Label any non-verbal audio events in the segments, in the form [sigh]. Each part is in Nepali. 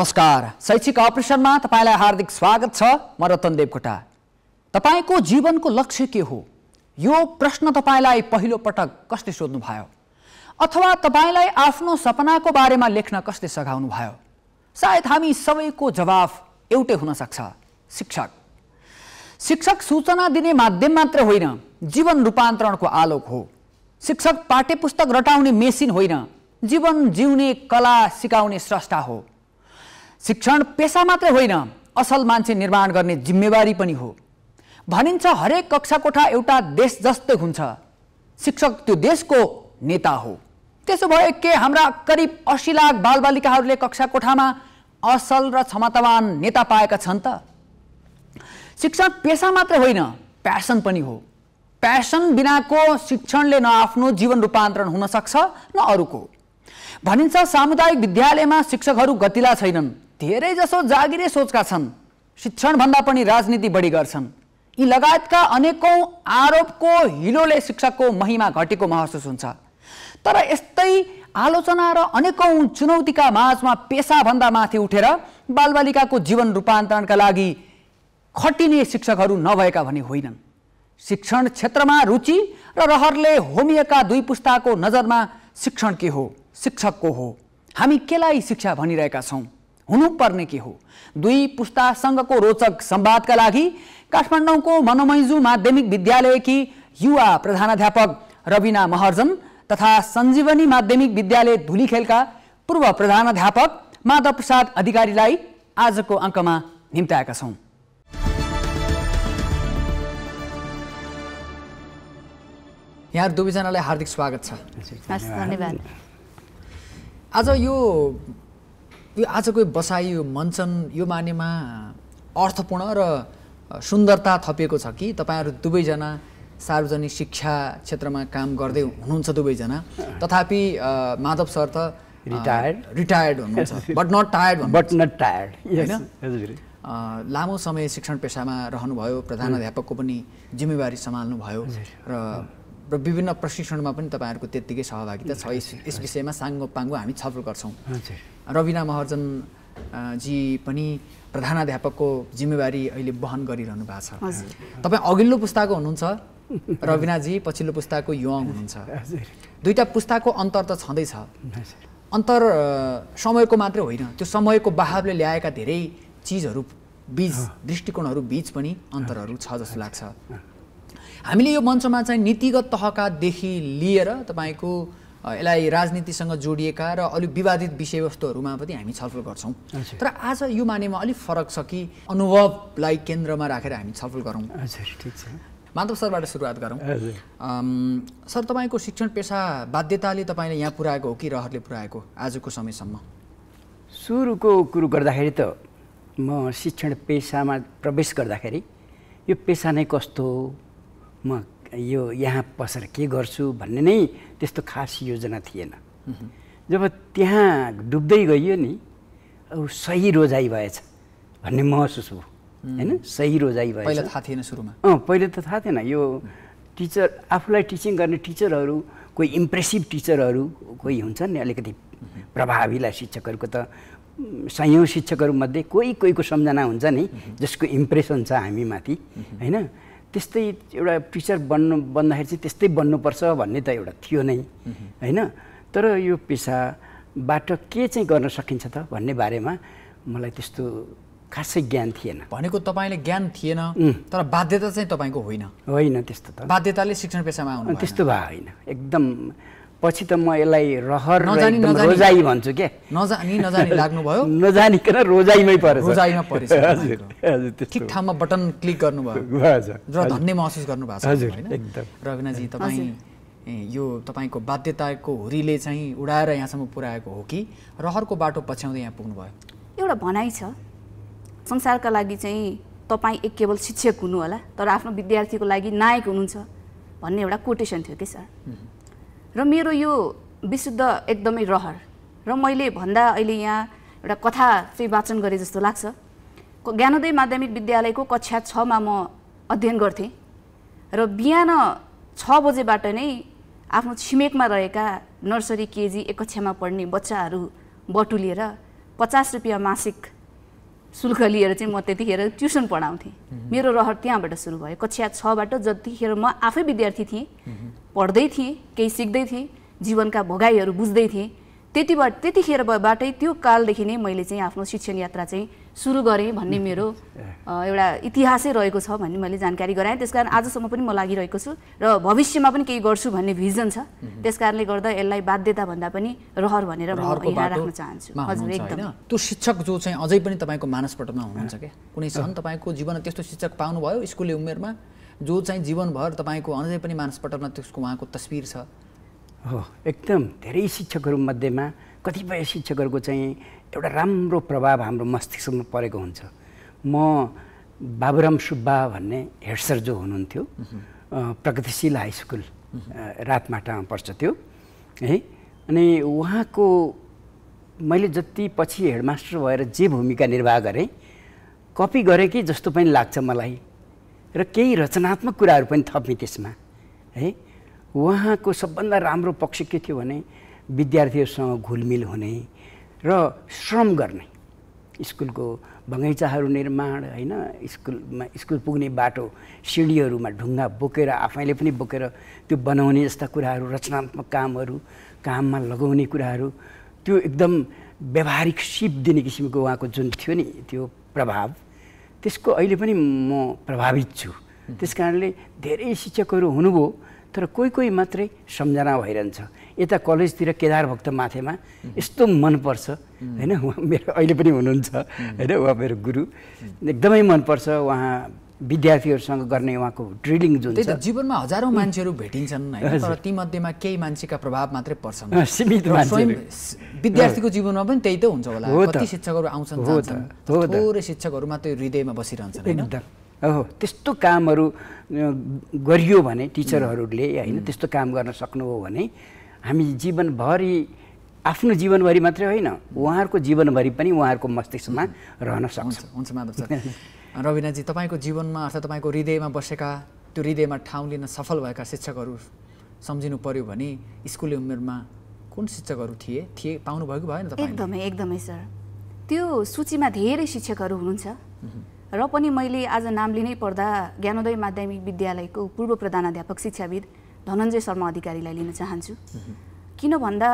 नमस्कार शैक्षिक अपरेसनमा तपाईँलाई हार्दिक स्वागत छ म रतन देवकोटा तपाईँको जीवनको लक्ष्य के हो यो प्रश्न तपाईँलाई पहिलो पटक कसले सोध्नुभयो अथवा तपाईँलाई आफ्नो सपनाको बारेमा लेख्न कसले सघाउनुभयो सायद हामी सबैको जवाफ एउटै हुनसक्छ शिक्षक शिक्षक सूचना दिने माध्यम मात्र होइन जीवन रूपान्तरणको आलोक हो शिक्षक पाठ्य पुस्तक रटाउने मेसिन होइन जीवन जिउने कला सिकाउने स्रष्टा हो शिक्षण पेसा मात्रै होइन असल मान्छे निर्माण गर्ने जिम्मेवारी पनि हो भनिन्छ हरेक कक्षा कोठा एउटा देश जस्तै हुन्छ शिक्षक त्यो देशको नेता हो त्यसो भए के हाम्रा करिब असी लाख बालबालिकाहरूले कक्षा कोठामा असल र क्षमतावान नेता पाएका छन् त शिक्षण पेसा मात्र होइन प्यासन पनि हो प्यासन बिनाको शिक्षणले न आफ्नो जीवन रूपान्तरण हुन सक्छ न अरूको भनिन्छ सामुदायिक विद्यालयमा शिक्षकहरू गतिला छैनन् धेरैजसो जागिरे सोचका छन् शिक्षणभन्दा पनि राजनीति बढी गर्छन् यी लगायतका अनेकौँ आरोपको हिलोले शिक्षकको महिमा घटेको महसुस हुन्छ तर यस्तै आलोचना र अनेकौँ चुनौतीका माझमा पेसाभन्दा माथि उठेर बालबालिकाको जीवन रूपान्तरणका लागि खटिने शिक्षकहरू नभएका भने होइनन् शिक्षण क्षेत्रमा रुचि र रहरले होमिएका दुई पुस्ताको नजरमा शिक्षण के हो शिक्षकको हो हामी केलाई शिक्षा भनिरहेका छौँ हुनुपर्ने के हो दुई पुस्तासँगको रोचक संवादका लागि काठमाडौँको मनोमैजु माध्यमिक विद्यालयकी युवा प्रधानाध्यापक रविना महर्जन तथा सञ्जीवनी माध्यमिक विद्यालय धुलीखेलका पूर्व प्रधानाध्यापक माधव प्रसाद अधिकारीलाई आजको अङ्कमा निम्त्याएका छौँ यहाँ दुवैजनालाई हार्दिक स्वागत छ धन्यवाद आज यो यो आजको बसाइ यो मञ्चन यो मानेमा अर्थपूर्ण र सुन्दरता थपिएको छ कि तपाईँहरू दुवैजना सार्वजनिक शिक्षा क्षेत्रमा काम गर्दै हुनुहुन्छ दुवैजना तथापि माधव सर त रिटायर्ड रिटायर्ड हुनुहुन्छ but not tired but not tired होइन लामो समय शिक्षण पेसामा रहनुभयो प्रधान अध्यापकको पनि जिम्मेवारी सम्हाल्नुभयो र र विभिन्न प्रशिक्षणमा पनि तपाईँहरूको त्यत्तिकै सहभागिता छ यस विषयमा साङ्गो पाङ्गो हामी छलफल गर्छौँ रविना महर्जन जी पनि प्रधानाध्यापकको जिम्मेवारी अहिले वहन गरिरहनु भएको छ तपाईँ अघिल्लो पुस्ताको हुनुहुन्छ रविनाजी पछिल्लो पुस्ताको युवा हुनुहुन्छ दुईवटा पुस्ताको अन्तर त छँदैछ अन्तर समयको मात्रै होइन त्यो समयको बहावले ल्याएका धेरै चिजहरू बिच दृष्टिकोणहरू बिच पनि अन्तरहरू छ जस्तो लाग्छ हामीले यो मञ्चमा चाहिँ नीतिगत तहकादेखि लिएर तपाईँको यसलाई राजनीतिसँग जोडिएका र अलिक विवादित विषयवस्तुहरूमा पनि हामी छलफल गर्छौँ तर आज यो मानेमा अलिक फरक छ कि अनुभवलाई केन्द्रमा राखेर हामी छलफल गरौँ ठिक छ माधव सरबाट सुरुवात गरौँ सर तपाईँको शिक्षण पेसा बाध्यताले तपाईँले यहाँ पुऱ्याएको हो कि रहरले पुऱ्याएको आजको समयसम्म सुरुको कुरो गर्दाखेरि त म शिक्षण पेसामा प्रवेश गर्दाखेरि यो पेसा नै कस्तो हो म यो यहाँ पसेर के गर्छु भन्ने नै त्यस्तो खास योजना थिएन जब त्यहाँ डुब्दै गइयो नि अब सही रोजाइ भएछ भन्ने महसुस भयो होइन सही रोजाइ भएछ पहिला थाहा थिएन सुरुमा अँ पहिले त थाहा थिएन यो टिचर आफूलाई टिचिङ गर्ने टिचरहरू कोही इम्प्रेसिभ टिचरहरू कोही हुन्छन् नि अलिकति प्रभावीलाई शिक्षकहरूको त सयौँ शिक्षकहरूमध्ये कोही कोहीको सम्झना हुन्छ नि जसको इम्प्रेसन छ हामीमाथि होइन त्यस्तै एउटा टिचर बन्नु बन्दाखेरि चाहिँ त्यस्तै बन्नुपर्छ भन्ने त एउटा थियो नै होइन तर यो पेसाबाट के चाहिँ गर्न सकिन्छ त भन्ने बारेमा मलाई त्यस्तो खासै ज्ञान थिएन भनेको तपाईँले ज्ञान थिएन तर बाध्यता चाहिँ तपाईँको होइन होइन त्यस्तो त बाध्यताले शिक्षण पेसामा आउनु त्यस्तो भए होइन एकदम पछि त म यसलाई रहर रोजाई भन्छु के नजानी नजानी लाग्नुभयो [laughs] नजानिकन रोजाइमै परेछ रोजाइमा परेछ ठिक ठाउँमा बटन क्लिक गर्नुभयो [laughs] र धन्य महसुस गर्नुभएको छ हजुर एकदम रविनाजी तपाईँ यो तपाईँको बाध्यताको हुरीले चाहिँ उडाएर यहाँसम्म पुर्याएको हो कि रहरको बाटो पछ्याउँदै यहाँ पुग्नुभयो एउटा भनाइ छ संसारका लागि चाहिँ तपाईँ एक केवल शिक्षक हुनु होला तर आफ्नो विद्यार्थीको लागि नायक हुनुहुन्छ भन्ने एउटा कोटेसन थियो कि सर र मेरो यो विशुद्ध एकदमै रहर र मैले भन्दा अहिले यहाँ एउटा कथा चाहिँ वाचन गरेँ जस्तो लाग्छ ज्ञानोदय माध्यमिक विद्यालयको कक्षा छमा म अध्ययन गर्थेँ र बिहान छ बजेबाट नै आफ्नो छिमेकमा रहेका नर्सरी केजी एक कक्षामा पढ्ने बच्चाहरू बटुलिएर पचास रुपियाँ मासिक शुल्क लिएर चाहिँ म त्यतिखेर ट्युसन पढाउँथेँ मेरो रहर त्यहाँबाट सुरु भयो कक्षा छबाट जतिखेर म आफै विद्यार्थी थिएँ पढ्दै थिएँ केही सिक्दै थिएँ जीवनका भोगाईहरू बुझ्दै थिएँ त्यतिबाट त्यतिखेरबाटै त्यो कालदेखि नै मैले चाहिँ आफ्नो शिक्षण यात्रा चाहिँ सुरु गरेँ भन्ने मेरो एउटा इतिहासै रहेको छ भन्ने मैले जानकारी गराएँ त्यस कारण आजसम्म पनि म लागिरहेको छु र भविष्यमा पनि केही गर्छु भन्ने भिजन छ त्यस कारणले गर्दा यसलाई बाध्यताभन्दा पनि रहर भनेर म राख्न चाहन्छु हजुर एकदम त्यो शिक्षक जो चाहिँ अझै पनि तपाईँको मानसपटमा हुनुहुन्छ क्या कुनै छन् तपाईँको जीवनमा त्यस्तो शिक्षक पाउनुभयो स्कुलले उमेरमा जो चाहिँ जीवनभर तपाईँको अझै पनि मानसपटलमा त्यसको उहाँको तस्विर छ हो एकदम धेरै शिक्षकहरूमध्येमा कतिपय शिक्षकहरूको चाहिँ एउटा राम्रो प्रभाव हाम्रो मस्तिष्कमा परेको हुन्छ म बाबुराम सुब्बा भन्ने हेडसर जो हुनुहुन्थ्यो प्रगतिशील हाई स्कुल रातमाटामा पर्छ त्यो है अनि उहाँको मैले जति पछि हेडमास्टर भएर जे भूमिका निर्वाह गरेँ कपी गरेँ कि जस्तो पनि लाग्छ मलाई र केही रचनात्मक कुराहरू पनि थपेँ त्यसमा है उहाँको सबभन्दा राम्रो पक्ष के थियो भने विद्यार्थीहरूसँग घुलमिल हुने र श्रम गर्ने स्कुलको बगैँचाहरू निर्माण होइन स्कुलमा स्कुल पुग्ने बाटो सिँढीहरूमा ढुङ्गा बोकेर आफैले पनि बोकेर त्यो बनाउने जस्ता कुराहरू रचनात्मक कामहरू काममा लगाउने कुराहरू त्यो एकदम व्यावहारिक सिप दिने किसिमको उहाँको जुन थियो नि त्यो प्रभाव त्यसको अहिले पनि म प्रभावित छु त्यस कारणले धेरै शिक्षकहरू हुनुभयो तर कोही कोही मात्रै सम्झना भइरहन्छ यता कलेजतिर केदार भक्त माथेमा यस्तो मनपर्छ होइन उहाँ मेरो [laughs] अहिले पनि हुनुहुन्छ होइन उहाँ मेरो गुरु एकदमै मनपर्छ उहाँ विद्यार्थीहरूसँग गर्ने उहाँको ड्रिलिङ जुन छ जीवनमा हजारौँ मान्छेहरू भेटिन्छन् तर ती मध्येमा केही मान्छेका प्रभाव मात्रै पर्छन् सीमित विद्यार्थीको जीवनमा पनि त्यही त हुन्छ होला कति शिक्षकहरू आउँछन् थोरै शिक्षकहरू मात्रै हृदयमा बसिरहन्छन् एकदम हो त्यस्तो कामहरू गरियो भने टिचरहरूले होइन त्यस्तो काम गर्न सक्नु हो भने हामी जीवनभरि आफ्नो जीवनभरि मात्रै होइन उहाँहरूको जीवनभरि पनि उहाँहरूको मस्तिष्कमा रहन सक्छ हुन्छ माधव सर [laughs] रविनाजी तपाईँको जीवनमा अर्थात् तपाईँको हृदयमा बसेका त्यो हृदयमा ठाउँ लिन सफल भएका शिक्षकहरू सम्झिनु पर्यो भने स्कुल उमेरमा कुन शिक्षकहरू थिए थिए पाउनुभयो कि भएन एकदमै एकदमै सर त्यो सूचीमा धेरै शिक्षकहरू हुनुहुन्छ र पनि मैले आज नाम लिनै पर्दा ज्ञानोदय माध्यमिक विद्यालयको पूर्व प्रधानाध्यापक शिक्षाविद धनञ्जय शर्मा अधिकारीलाई लिन चाहन्छु किन भन्दा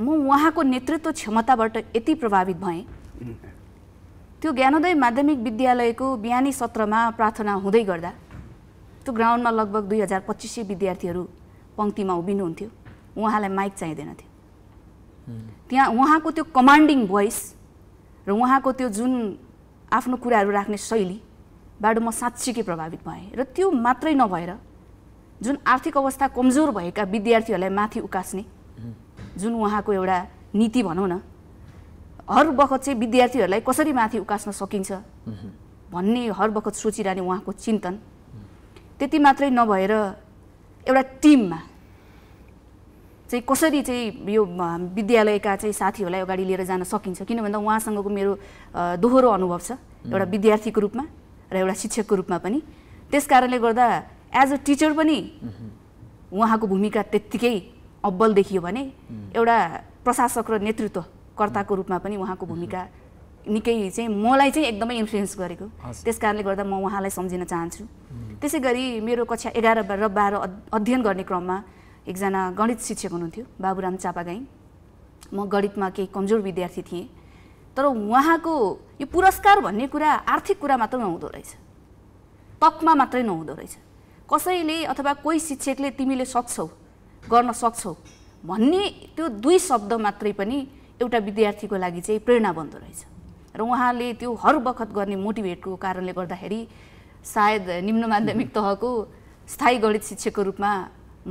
म उहाँको नेतृत्व क्षमताबाट यति प्रभावित भएँ त्यो ज्ञानोदय माध्यमिक विद्यालयको बिहानी सत्रमा प्रार्थना हुँदै गर्दा त्यो ग्राउन्डमा लगभग दुई हजार पच्चिस सय विद्यार्थीहरू पङ्क्तिमा उभिनुहुन्थ्यो उहाँलाई माइक चाहिँदैन थियो त्यहाँ उहाँको त्यो कमान्डिङ भोइस र उहाँको त्यो जुन आफ्नो कुराहरू राख्ने शैलीबाट म साँच्चीकै प्रभावित भएँ र त्यो मात्रै नभएर जुन आर्थिक अवस्था कमजोर भएका विद्यार्थीहरूलाई माथि उकास्ने जुन उहाँको एउटा नीति भनौँ न हर बखत चाहिँ विद्यार्थीहरूलाई कसरी माथि उकास्न सकिन्छ भन्ने हर बखत सोचिरहने उहाँको चिन्तन त्यति मात्रै नभएर एउटा टिममा चाहिँ कसरी चाहिँ यो विद्यालयका चाहिँ साथीहरूलाई अगाडि लिएर जान सकिन्छ किन भन्दा उहाँसँगको मेरो दोहोरो अनुभव छ एउटा विद्यार्थीको रूपमा र एउटा शिक्षकको रूपमा पनि त्यस कारणले गर्दा एज अ टिचर पनि उहाँको भूमिका त्यत्तिकै अब्बल देखियो भने एउटा प्रशासक र नेतृत्वकर्ताको रूपमा पनि उहाँको भूमिका निकै चाहिँ मलाई चाहिँ एकदमै इन्फ्लुएन्स गरेको त्यस कारणले गर्दा म उहाँलाई सम्झिन चाहन्छु त्यसै गरी मेरो कक्षा एघार र बाह्र अध्ययन गर्ने क्रममा एकजना गणित शिक्षक हुनुहुन्थ्यो बाबुराम चापागाई म गणितमा केही कमजोर विद्यार्थी थिएँ तर उहाँको यो पुरस्कार भन्ने कुरा आर्थिक कुरा मात्र नहुँदो रहेछ तकमा मात्रै नहुँदो रहेछ कसैले अथवा कोही शिक्षकले तिमीले सक्छौ गर्न सक्छौ भन्ने त्यो दुई शब्द मात्रै पनि एउटा विद्यार्थीको लागि चाहिँ प्रेरणा बन्दो रहेछ र उहाँले त्यो हर बखत गर्ने मोटिभेटको कारणले गर्दाखेरि सायद निम्न माध्यमिक तहको स्थायी गणित शिक्षकको रूपमा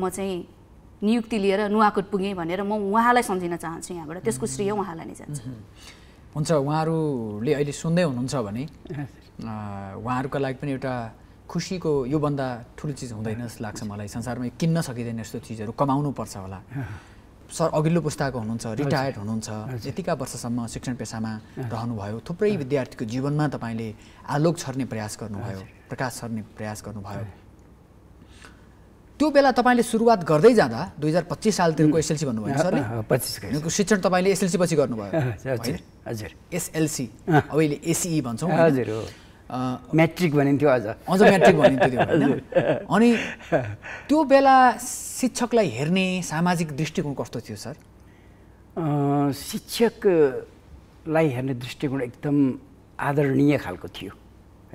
म चाहिँ नियुक्ति लिएर नुवाकोट पुगेँ भनेर म उहाँलाई सम्झिन चाहन्छु यहाँबाट त्यसको श्रेय उहाँलाई नै जान्छ हुन्छ उहाँहरूले अहिले सुन्दै हुनुहुन्छ भने [laughs] उहाँहरूको लागि पनि एउटा खुसीको योभन्दा ठुलो चिज हुँदैन जस्तो लाग्छ मलाई संसारमा किन्न सकिँदैन यस्तो चिजहरू कमाउनु पर्छ होला [laughs] सर अघिल्लो पुस्ताको हुनुहुन्छ रिटायर्ड हुनुहुन्छ यतिका वर्षसम्म शिक्षण पेसामा रहनुभयो थुप्रै विद्यार्थीको जीवनमा तपाईँले आलोक छर्ने प्रयास गर्नुभयो प्रकाश छर्ने प्रयास गर्नुभयो त्यो बेला तपाईँले सुरुवात गर्दै जाँदा दुई हजार पच्चिस सालतिरको एसएलसी भन्नुभयो पच्चिसको शिक्षण तपाईँले एसएलसी पछि गर्नुभयो हजुर एसएलसी अहिले एसिई भन्छौँ हजुर म्याट्रिक भनिन्थ्यो अझ अझ म्याट्रिक भनिन्थ्यो अनि त्यो बेला शिक्षकलाई हेर्ने सामाजिक दृष्टिकोण कस्तो थियो सर शिक्षकलाई हेर्ने दृष्टिकोण एकदम आदरणीय खालको थियो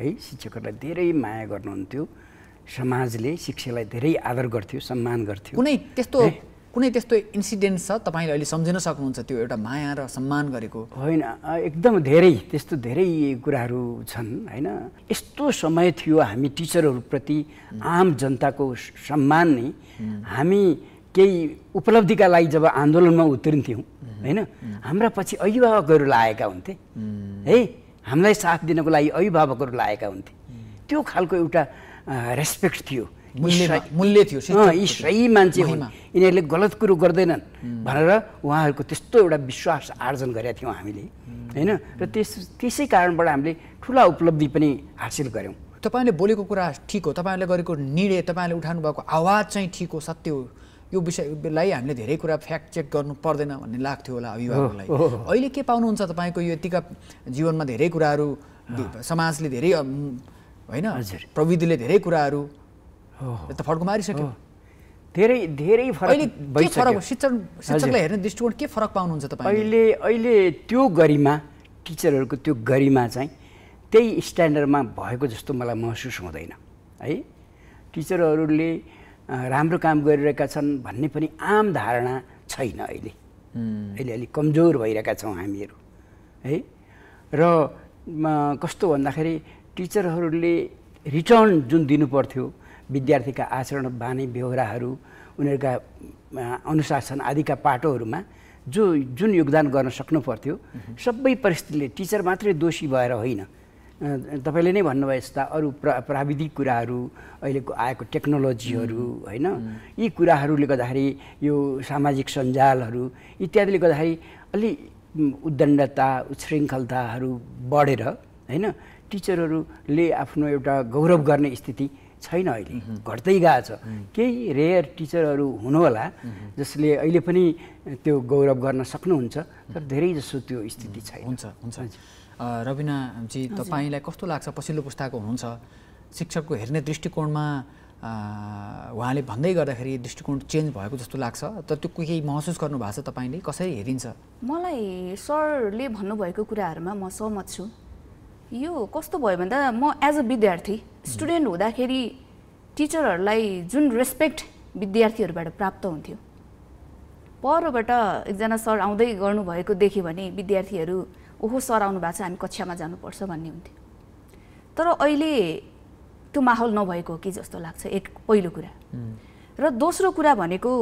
है शिक्षकहरूलाई धेरै माया गर्नुहुन्थ्यो समाजले शिक्षालाई धेरै आदर गर्थ्यो सम्मान गर्थ्यो कुनै त्यस्तो कुनै त्यस्तो इन्सिडेन्ट छ तपाईँले अहिले सम्झिन सक्नुहुन्छ त्यो एउटा माया र सम्मान गरेको होइन एकदम धेरै त्यस्तो धेरै कुराहरू छन् होइन यस्तो समय थियो हामी टिचरहरूप्रति आम जनताको सम्मान नै हामी केही उपलब्धिका लागि जब आन्दोलनमा उत्रिन्थ्यौँ होइन हाम्रा पछि अभिभावकहरू लागेका हुन्थे है हामीलाई साथ दिनको लागि अभिभावकहरू लागेका हुन्थे त्यो खालको एउटा रेस्पेक्ट थियो मूल्य थियो यी सही मान्छे हुन् यिनीहरूले गलत कुरो गर्दैनन् भनेर उहाँहरूको त्यस्तो एउटा विश्वास आर्जन गरेका थियौँ हामीले होइन र त्यस त्यसै कारणबाट हामीले ठुला उपलब्धि पनि हासिल गऱ्यौँ तपाईँले बोलेको कुरा ठिक हो तपाईँले गरेको निर्णय तपाईँले उठाउनु भएको आवाज चाहिँ ठिक हो सत्य हो यो विषयलाई हामीले धेरै कुरा फ्याक्ट चेक गर्नु पर्दैन भन्ने लाग्थ्यो होला अभिभावकलाई अहिले के पाउनुहुन्छ तपाईँको यो यतिका जीवनमा धेरै कुराहरू समाजले धेरै होइन हजुर प्रविधिले धेरै कुराहरू त फर्क मारिसक्यो धेरै धेरै फरक फरक हेर्ने दृष्टिकोण के फरक पाउनुहुन्छ अहिले अहिले त्यो गरिमा टिचरहरूको त्यो गरिमा चाहिँ त्यही स्ट्यान्डर्डमा भएको जस्तो मलाई महसुस हुँदैन है टिचरहरूले राम्रो काम गरिरहेका छन् भन्ने पनि आम धारणा छैन अहिले अहिले अलिक कमजोर भइरहेका छौँ हामीहरू है र कस्तो भन्दाखेरि टिचरहरूले रिटर्न जुन दिनुपर्थ्यो विद्यार्थीका आचरण बानी बेहोराहरू उनीहरूका अनुशासन आदिका पाटोहरूमा जो जुन योगदान गर्न सक्नु पर्थ्यो सबै परिस्थितिले टिचर मात्रै दोषी भएर होइन तपाईँले नै भन्नुभयो यस्ता अरू प्रा प्राविधिक कुराहरू अहिलेको आएको टेक्नोलोजीहरू होइन यी कुराहरूले गर्दाखेरि यो सामाजिक सञ्जालहरू इत्यादिले गर्दाखेरि अलि उद्दण्डता उच्छृङ्खलताहरू बढेर होइन टिचरहरूले आफ्नो एउटा गौरव गर्ने स्थिति छैन अहिले घट्दै गएको छ केही रेयर टिचरहरू हुनुहोला जसले अहिले पनि त्यो गौरव गर्न सक्नुहुन्छ तर धेरै जसो त्यो स्थिति छैन हुन्छ हुन्छ रविनाजी तपाईँलाई कस्तो लाग्छ पछिल्लो पुस्ताको हुनुहुन्छ शिक्षकको हेर्ने दृष्टिकोणमा उहाँले भन्दै गर्दाखेरि दृष्टिकोण चेन्ज भएको जस्तो लाग्छ तर त्यो केही महसुस गर्नुभएको छ तपाईँले कसरी हेरिन्छ मलाई सरले भन्नुभएको कुराहरूमा म सहमत छु यो कस्तो भयो भन्दा म एज अ विद्यार्थी स्टुडेन्ट हुँदाखेरि टिचरहरूलाई जुन रेस्पेक्ट विद्यार्थीहरूबाट प्राप्त हुन्थ्यो परबाट एकजना सर आउँदै गर्नुभएको देख्यो भने विद्यार्थीहरू ओहो सर आउनु भएको छ हामी कक्षामा जानुपर्छ भन्ने हुन्थ्यो तर अहिले त्यो माहौल नभएको कि जस्तो लाग्छ एक पहिलो कुरा र दोस्रो कुरा भनेको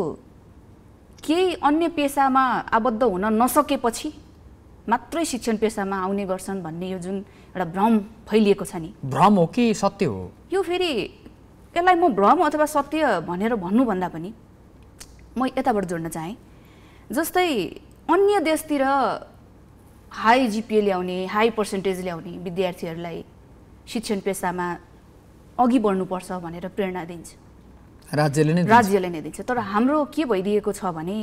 केही अन्य पेसामा आबद्ध हुन नसकेपछि मात्रै शिक्षण पेसामा आउने गर्छन् भन्ने यो जुन एउटा भ्रम फैलिएको छ नि भ्रम हो कि सत्य हो यो फेरि यसलाई म भ्रम अथवा सत्य भनेर भन्नुभन्दा पनि म यताबाट जोड्न चाहेँ जस्तै अन्य देशतिर हाई जिपिए ल्याउने हाई पर्सेन्टेज ल्याउने विद्यार्थीहरूलाई शिक्षण पेसामा अघि बढ्नुपर्छ भनेर प्रेरणा दिन्छ राज्यले नै राज्यले नै दिन्छ तर हाम्रो के भइदिएको छ भने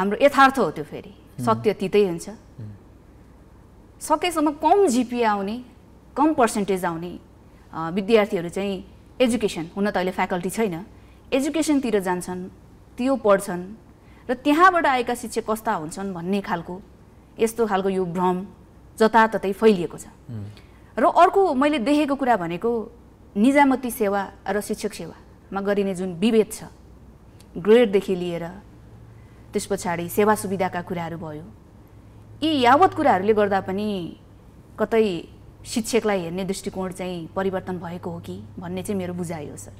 हाम्रो यथार्थ हो त्यो फेरि सत्य तितै हुन्छ सकेसम्म कम जिपिए आउने कम पर्सेन्टेज आउने विद्यार्थीहरू चाहिँ एजुकेसन हुन त अहिले फ्याकल्टी छैन एजुकेसनतिर जान्छन् त्यो पढ्छन् र त्यहाँबाट आएका शिक्षक कस्ता हुन्छन् भन्ने खालको यस्तो खालको यो भ्रम जताततै फैलिएको छ र अर्को मैले देखेको कुरा भनेको निजामती सेवा र शिक्षक सेवामा गरिने जुन विभेद छ ग्रेडदेखि लिएर त्यस पछाडि सेवा सुविधाका कुराहरू भयो यी यावत कुराहरूले गर्दा पनि कतै शिक्षकलाई हेर्ने दृष्टिकोण चाहिँ परिवर्तन भएको हो कि भन्ने चाहिँ मेरो बुझाइ हो सर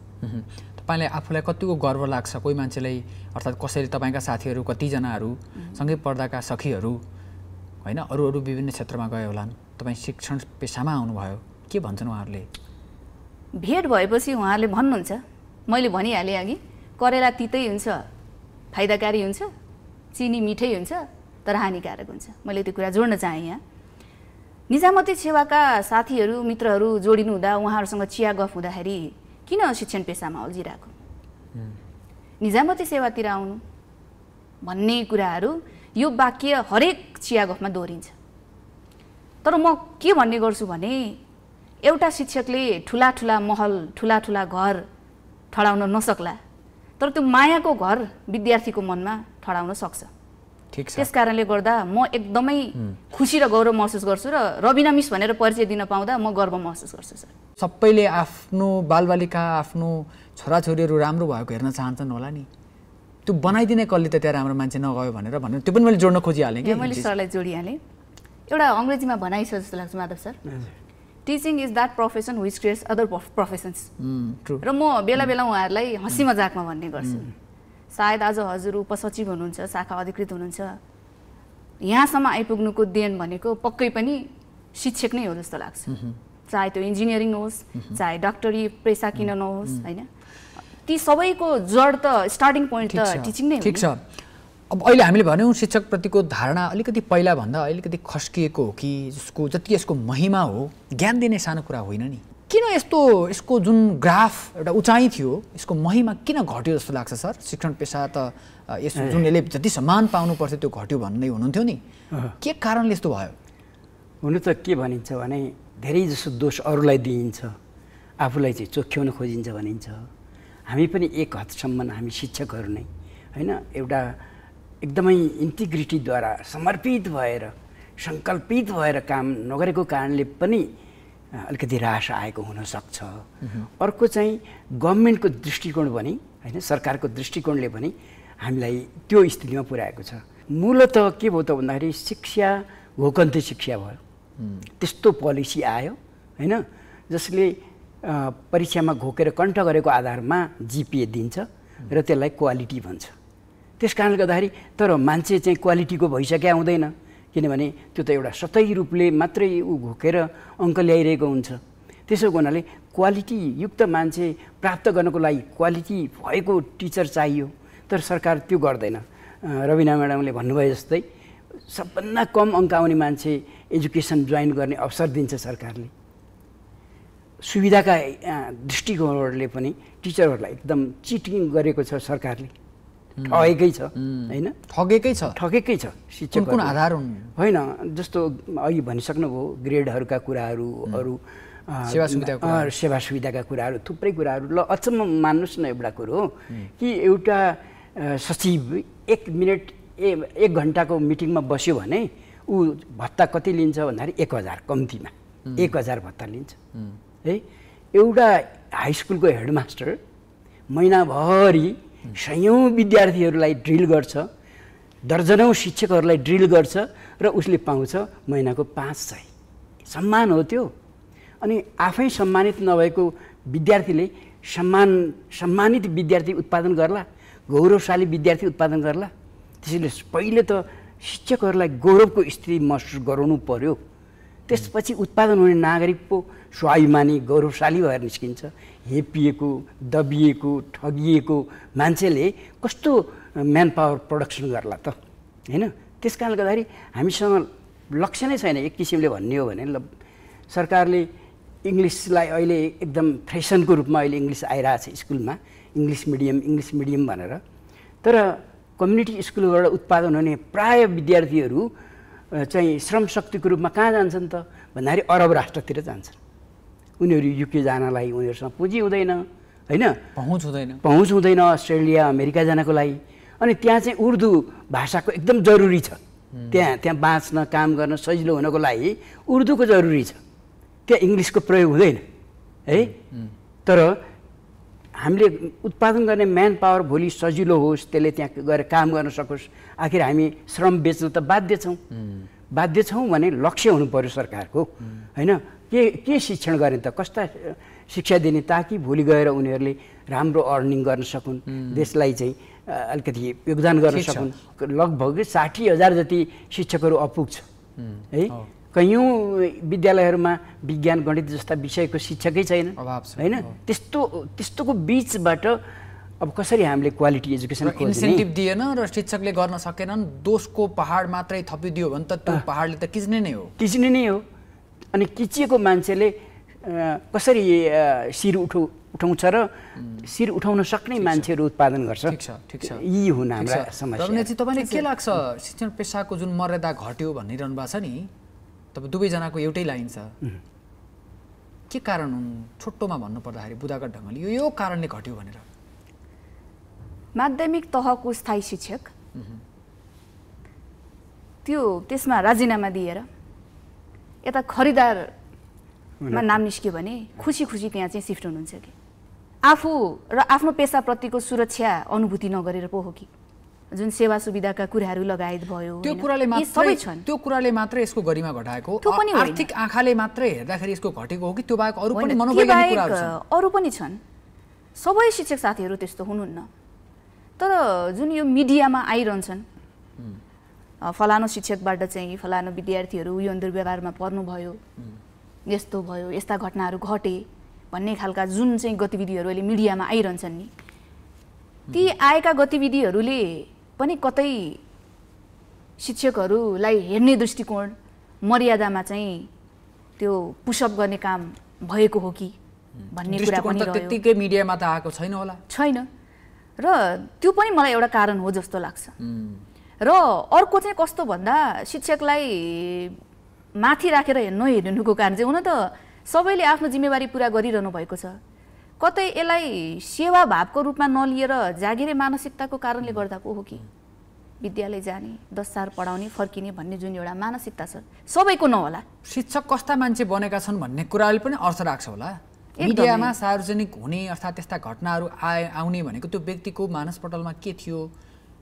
तपाईँलाई आफूलाई कतिको गर्व लाग्छ कोही मान्छेलाई अर्थात् कसरी तपाईँका साथीहरू कतिजनाहरू सँगै पढ्दाका सखीहरू होइन अरू अरू विभिन्न क्षेत्रमा गयो होलान् तपाईँ शिक्षण पेसामा आउनुभयो के भन्छन् उहाँहरूले भेट भएपछि उहाँहरूले भन्नुहुन्छ मैले भनिहालेँ अघि करेला तितै हुन्छ फाइदाकारी हुन्छ चिनी मिठै हुन्छ तर हानिकारक हुन्छ मैले त्यो कुरा जोड्न चाहेँ यहाँ निजामती सेवाका साथीहरू मित्रहरू जोडिनु हुँदा उहाँहरूसँग चिया गफ हुँदाखेरि किन शिक्षण पेसामा अल्झिरहेको निजामती सेवातिर आउनु भन्ने कुराहरू यो वाक्य हरेक चिया गफमा दोहोरिन्छ तर म के भन्ने गर्छु भने एउटा शिक्षकले ठुला ठुला महल ठुला ठुला घर ठडाउन नसक्ला तर त्यो मायाको घर विद्यार्थीको मनमा फडाउन सक्छ ठिक त्यस कारणले गर्दा म एकदमै खुसी र गौरव महसुस गर्छु र रबिना मिस भनेर परिचय दिन पाउँदा म गर्व महसुस गर्छु सर सबैले आफ्नो बालबालिका आफ्नो छोराछोरीहरू राम्रो भएको हेर्न चाहन्छन् होला नि त्यो बनाइदिने कसले त त्यहाँ राम्रो मान्छे नगयो भनेर भनेर त्यो पनि मैले जोड्न खोजिहालेँ कि मैले सरलाई जोडिहालेँ एउटा अङ्ग्रेजीमा भनाइ छ जस्तो लाग्छ Madhav sir teaching is that profession which creates other professions र म बेला बेला उहाँहरूलाई हँसी मजाकमा भन्ने गर्छु सायद आज हजुर उपसचिव हुनुहुन्छ शाखा अधिकृत हुनुहुन्छ यहाँसम्म आइपुग्नुको देन भनेको पक्कै पनि शिक्षक नै हो जस्तो लाग्छ चाहे त्यो इन्जिनियरिङ होस् चाहे डाक्टरी पेसा किन नहोस् होइन ती सबैको जड त स्टार्टिङ पोइन्ट त टिचिङ नै ठिक छ अब अहिले हामीले भन्यौँ शिक्षकप्रतिको धारणा अलिकति पहिलाभन्दा अलिकति खस्किएको हो कि जसको जति यसको महिमा हो ज्ञान दिने सानो कुरा होइन नि किन यस्तो यसको जुन ग्राफ एउटा उचाइ थियो यसको महिमा किन घट्यो जस्तो लाग्छ सर शिक्षण पेसा त यस जुन यसले जति सम्मान पाउनुपर्थ्यो त्यो घट्यो भन्ने हुनुहुन्थ्यो नि के कारणले यस्तो भयो हुनु त के भनिन्छ भने धेरै जसो दोष अरूलाई दिइन्छ आफूलाई चाहिँ चोख्याउन खोजिन्छ भनिन्छ हामी पनि एक हदसम्म हामी शिक्षकहरू नै होइन एउटा एकदमै इन्टिग्रिटीद्वारा समर्पित भएर सङ्कल्पित भएर काम नगरेको कारणले पनि अलिकति रास आएको हुनसक्छ अर्को चाहिँ गभर्मेन्टको दृष्टिकोण पनि होइन सरकारको दृष्टिकोणले पनि हामीलाई त्यो स्थितिमा पुर्याएको छ मूलत के भयो त भन्दाखेरि शिक्षा घोकन्ते शिक्षा भयो त्यस्तो पोलिसी आयो होइन जसले परीक्षामा घोकेर कण्ठ गरेको आधारमा जिपिए दिन्छ र त्यसलाई क्वालिटी भन्छ त्यस कारणले गर्दाखेरि तर मान्छे चाहिँ क्वालिटीको भइसक्या हुँदैन किनभने त्यो त एउटा सतही रूपले मात्रै ऊ घोकेर अङ्क ल्याइरहेको हुन्छ त्यसो हुनाले क्वालिटी युक्त मान्छे प्राप्त गर्नको लागि क्वालिटी भएको टिचर चाहियो तर सरकार त्यो गर्दैन रविना म्याडमले भन्नुभयो जस्तै सबभन्दा कम अङ्क आउने मान्छे एजुकेसन जोइन गर्ने अवसर दिन्छ सरकारले सुविधाका दृष्टिकोणहरूले पनि टिचरहरूलाई एकदम चिटिङ गरेको छ सरकारले ठगेकै छ होइन ठगेकै छ ठगेकै छ शिक्षक आधार आधार होइन जस्तो अघि भनिसक्नुभयो ग्रेडहरूका कुराहरू अरू सेवा सुविधा सेवा सुविधाका कुराहरू थुप्रै कुराहरू ल अचम्म मान्नुहोस् न एउटा कुरो कि एउटा सचिव एक मिनट ए एक घन्टाको मिटिङमा बस्यो भने ऊ भत्ता कति लिन्छ भन्दाखेरि एक हजार कम्तीमा एक हजार भत्ता लिन्छ है एउटा हाई स्कुलको हेडमास्टर महिनाभरि सयौँ विद्यार्थीहरूलाई ड्रिल गर्छ दर्जनौँ शिक्षकहरूलाई ड्रिल गर्छ र उसले पाउँछ महिनाको पाँच सय सम्मान हो त्यो अनि आफै सम्मानित नभएको विद्यार्थीले सम्मान सम्मानित विद्यार्थी उत्पादन गर्ला गौरवशाली विद्यार्थी उत्पादन गर्ला त्यसैले पहिले त शिक्षकहरूलाई गौरवको स्थिति महसुस गराउनु पर्यो त्यसपछि उत्पादन हुने नागरिक पो स्वाभिमानी गौरवशाली भएर निस्किन्छ हेपिएको दबिएको ठगिएको मान्छेले कस्तो म्यान पावर प्रडक्सन गर्ला त होइन त्यस कारणले गर्दाखेरि हामीसँग लक्ष्य नै छैन एक किसिमले भन्ने हो भने ल सरकारले इङ्ग्लिसलाई अहिले एकदम फेसनको रूपमा अहिले इङ्ग्लिस आइरहेको छ स्कुलमा इङ्ग्लिस मिडियम इङ्ग्लिस मिडियम भनेर तर कम्युनिटी स्कुलबाट उत्पादन हुने प्राय विद्यार्थीहरू चाहिँ श्रम शक्तिको रूपमा कहाँ जान्छन् त भन्दाखेरि अरब राष्ट्रतिर जान्छन् उनीहरू युके जानलाई उनीहरूसँग पुँजी हुँदैन होइन पहुँच हुँदैन पहुँच हुँदैन अस्ट्रेलिया अमेरिका जानको लागि अनि त्यहाँ चाहिँ उर्दू भाषाको एकदम जरुरी छ त्यहाँ त्यहाँ बाँच्न काम गर्न सजिलो हुनको लागि उर्दूको जरुरी छ त्यहाँ इङ्ग्लिसको प्रयोग हुँदैन है तर हामीले उत्पादन गर्ने म्यान पावर भोलि सजिलो होस् त्यसले त्यहाँ गएर काम गर्न सकोस् आखिर हामी श्रम बेच्न त बाध्य छौँ बाध्य छौँ भने लक्ष्य हुनु पऱ्यो सरकारको होइन के के शिक्षण गर्ने त कस्ता शिक्षा दिने ताकि भोलि गएर उनीहरूले राम्रो अर्निङ गर्न सकुन् देशलाई चाहिँ अलिकति योगदान गर्न सकुन् लगभग साठी हजार जति शिक्षकहरू अपुग्छ है कैयौँ विद्यालयहरूमा विज्ञान गणित जस्ता विषयको शिक्षकै छैन होइन त्यस्तो त्यस्तोको बिचबाट अब कसरी हामीले क्वालिटी एजुकेसन इन्सेन्टिभ दिएन र शिक्षकले गर्न सकेनन् दोषको पहाड मात्रै थपिदियो भने त त्यो पहाडले त किच्ने नै हो किच्ने नै हो अनि किचिएको मान्छेले कसरी शिर उठ उठाउँछ र शिर उठाउन सक्ने मान्छेहरू उत्पादन गर्छ ठिक छ यी हुन् हाम्रो समस्या तपाईँले के लाग्छ शिक्षण पेसाको जुन मर्यादा घट्यो भनिरहनु भएको छ नि तपाईँ दुवैजनाको एउटै लाइन छ के कारण हुन् छोटोमा भन्नुपर्दाखेरि बुदागत ढङ्गले यो यो कारणले घट्यो भनेर माध्यमिक तहको स्थायी शिक्षक त्यो त्यसमा राजीनामा दिएर यता खरिदारमा नाम निस्क्यो भने खुसी खुसी त्यहाँ चाहिँ सिफ्ट हुनुहुन्छ कि आफू र आफ्नो पेसाप्रतिको सुरक्षा अनुभूति नगरेर पो हो कि जुन सेवा सुविधाका कुराहरू लगायत भयो त्यो कुराले सबै छन् त्यो कुराले मात्रै यसको गरिमा घटाएको आर्थिक आँखाले मात्रै हेर्दाखेरि यसको घटेको हो कि त्यो बाहेक अरू पनि अरू पनि छन् सबै शिक्षक साथीहरू त्यस्तो हुनुहुन्न तर जुन यो मिडियामा आइरहन्छन् फलानु शिक्षकबाट चाहिँ फलानु विद्यार्थीहरू यो दुर्व्यवहारमा पर्नुभयो यस्तो भयो यस्ता घटनाहरू घटे भन्ने खालका जुन चाहिँ गतिविधिहरू अहिले मिडियामा आइरहन्छन् नि ती आएका गतिविधिहरूले पनि कतै शिक्षकहरूलाई हेर्ने दृष्टिकोण मर्यादामा चाहिँ त्यो पुसअप गर्ने काम भएको हो कि भन्ने कुरा पनि त्यत्तिकै मिडियामा त आएको छैन होला छैन र त्यो पनि मलाई एउटा कारण हो जस्तो लाग्छ र अर्को चाहिँ कस्तो भन्दा शिक्षकलाई माथि राखेर हेर्नु हेर्नुको कारण चाहिँ हुन त सबैले आफ्नो जिम्मेवारी पुरा गरिरहनु भएको छ कतै यसलाई सेवाभावको रूपमा नलिएर जागिरे मानसिकताको कारणले गर्दा पो हो कि विद्यालय जाने दस सार पढाउने फर्किने भन्ने जुन एउटा मानसिकता छ सबैको नहोला शिक्षक कस्ता मान्छे बनेका छन् भन्ने कुराले पनि अर्थ राख्छ होला मिडियामा सार्वजनिक हुने अर्थात् त्यस्ता घटनाहरू आए आउने भनेको त्यो व्यक्तिको मानसपटलमा के थियो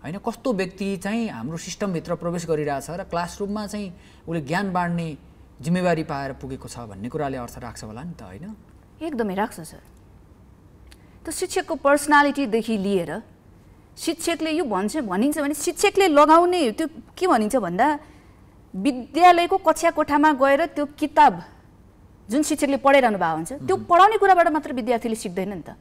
होइन कस्तो व्यक्ति चाहिँ हाम्रो सिस्टमभित्र प्रवेश गरिरहेछ र क्लासरुममा चाहिँ उसले ज्ञान बाँड्ने जिम्मेवारी पाएर पुगेको छ भन्ने कुराले अर्थ राख्छ होला नि त होइन एकदमै राख्छ सर त शिक्षकको पर्सनालिटीदेखि लिएर शिक्षकले यो भन्छ भनिन्छ भने शिक्षकले लगाउने त्यो के भनिन्छ भन्दा विद्यालयको कक्षा कोठामा गएर त्यो किताब जुन शिक्षकले पढाइरहनु भएको हुन्छ त्यो पढाउने कुराबाट मात्र विद्यार्थीले सिक्दैन नि त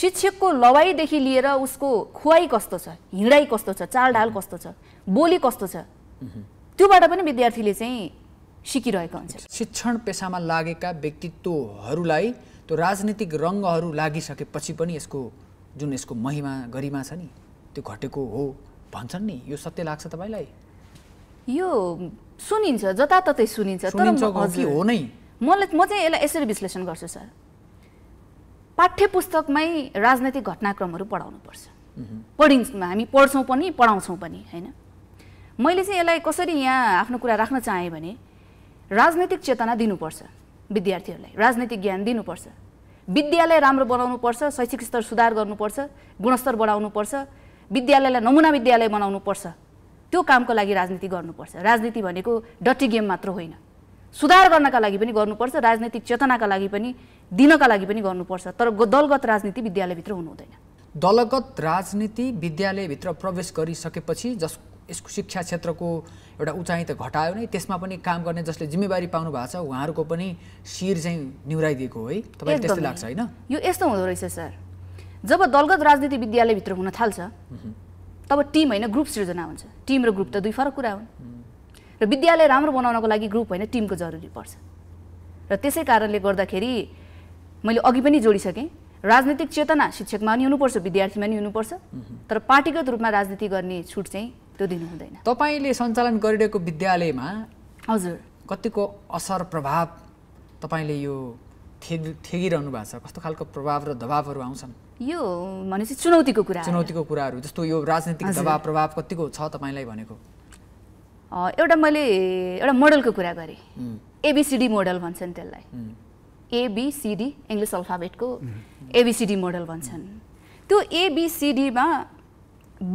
शिक्षकको लवाईदेखि लिएर उसको खुवाई कस्तो छ हिँडाइ कस्तो छ चालढाल कस्तो छ बोली कस्तो छ त्योबाट पनि विद्यार्थीले चाहिँ सिकिरहेको हुन्छ शिक्षण पेसामा लागेका व्यक्तित्वहरूलाई त्यो राजनीतिक रङ्गहरू लागिसकेपछि पनि यसको जुन यसको महिमा गरिमा छ नि त्यो घटेको हो भन्छन् नि यो सत्य लाग्छ तपाईँलाई यो सुनिन्छ जताततै सुनिन्छ तर हो नै मलाई म चाहिँ यसलाई यसरी विश्लेषण गर्छु सर पाठ्य पुस्तकमै राजनैतिक घटनाक्रमहरू पढाउनुपर्छ पढिन्छ हामी पढ्छौँ पनि पढाउँछौँ पनि होइन मैले चाहिँ यसलाई कसरी यहाँ आफ्नो कुरा राख्न चाहेँ भने राजनैतिक चेतना दिनुपर्छ विद्यार्थीहरूलाई राजनैतिक ज्ञान दिनुपर्छ विद्यालय राम्रो बनाउनुपर्छ शैक्षिक स्तर सुधार गर्नुपर्छ गुणस्तर बढाउनुपर्छ विद्यालयलाई नमुना विद्यालय बनाउनुपर्छ त्यो कामको लागि राजनीति गर्नुपर्छ राजनीति भनेको डटी गेम मात्र होइन सुधार गर्नका लागि पनि गर्नुपर्छ राजनैतिक चेतनाका लागि पनि दिनका लागि पनि गर्नुपर्छ तर दलगत राजनीति विद्यालयभित्र हुनु हुँदैन दलगत राजनीति विद्यालयभित्र प्रवेश गरिसकेपछि जस यसको शिक्षा क्षेत्रको एउटा उचाइ त घटायो नै त्यसमा पनि काम गर्ने जसले जिम्मेवारी पाउनु भएको छ उहाँहरूको पनि शिर चाहिँ निहुराइदिएको है तपाईँलाई त्यस्तो लाग्छ होइन यो यस्तो हुँदो रहेछ सर जब दलगत राजनीति विद्यालयभित्र हुन थाल्छ तब टिम होइन ग्रुप सृजना हुन्छ टिम र ग्रुप त दुई फरक कुरा हुन् र विद्यालय राम्रो बनाउनको लागि ग्रुप होइन टिमको जरुरी पर्छ र त्यसै कारणले गर्दाखेरि मैले अघि पनि जोडिसकेँ राजनीतिक चेतना शिक्षकमा नि हुनुपर्छ विद्यार्थीमा नि हुनुपर्छ तर पार्टीगत रूपमा राजनीति गर्ने छुट चाहिँ त्यो दिनु हुँदैन तपाईँले सञ्चालन गरिरहेको विद्यालयमा हजुर कतिको असर प्रभाव तपाईँले यो ठेगिरहनु भएको छ कस्तो खालको प्रभाव र दबावहरू आउँछन् यो भनेपछि चुनौतीको कुरा चुनौतीको कुराहरू जस्तो यो राजनीतिक दबाव प्रभाव कतिको छ तपाईँलाई भनेको एउटा मैले एउटा मोडलको कुरा गरेँ एबिसिडी मोडल भन्छन् त्यसलाई एबिसिडी इङ्ग्लिस अल्फाबेटको एबिसिडी मोडल भन्छन् त्यो एबिसिडीमा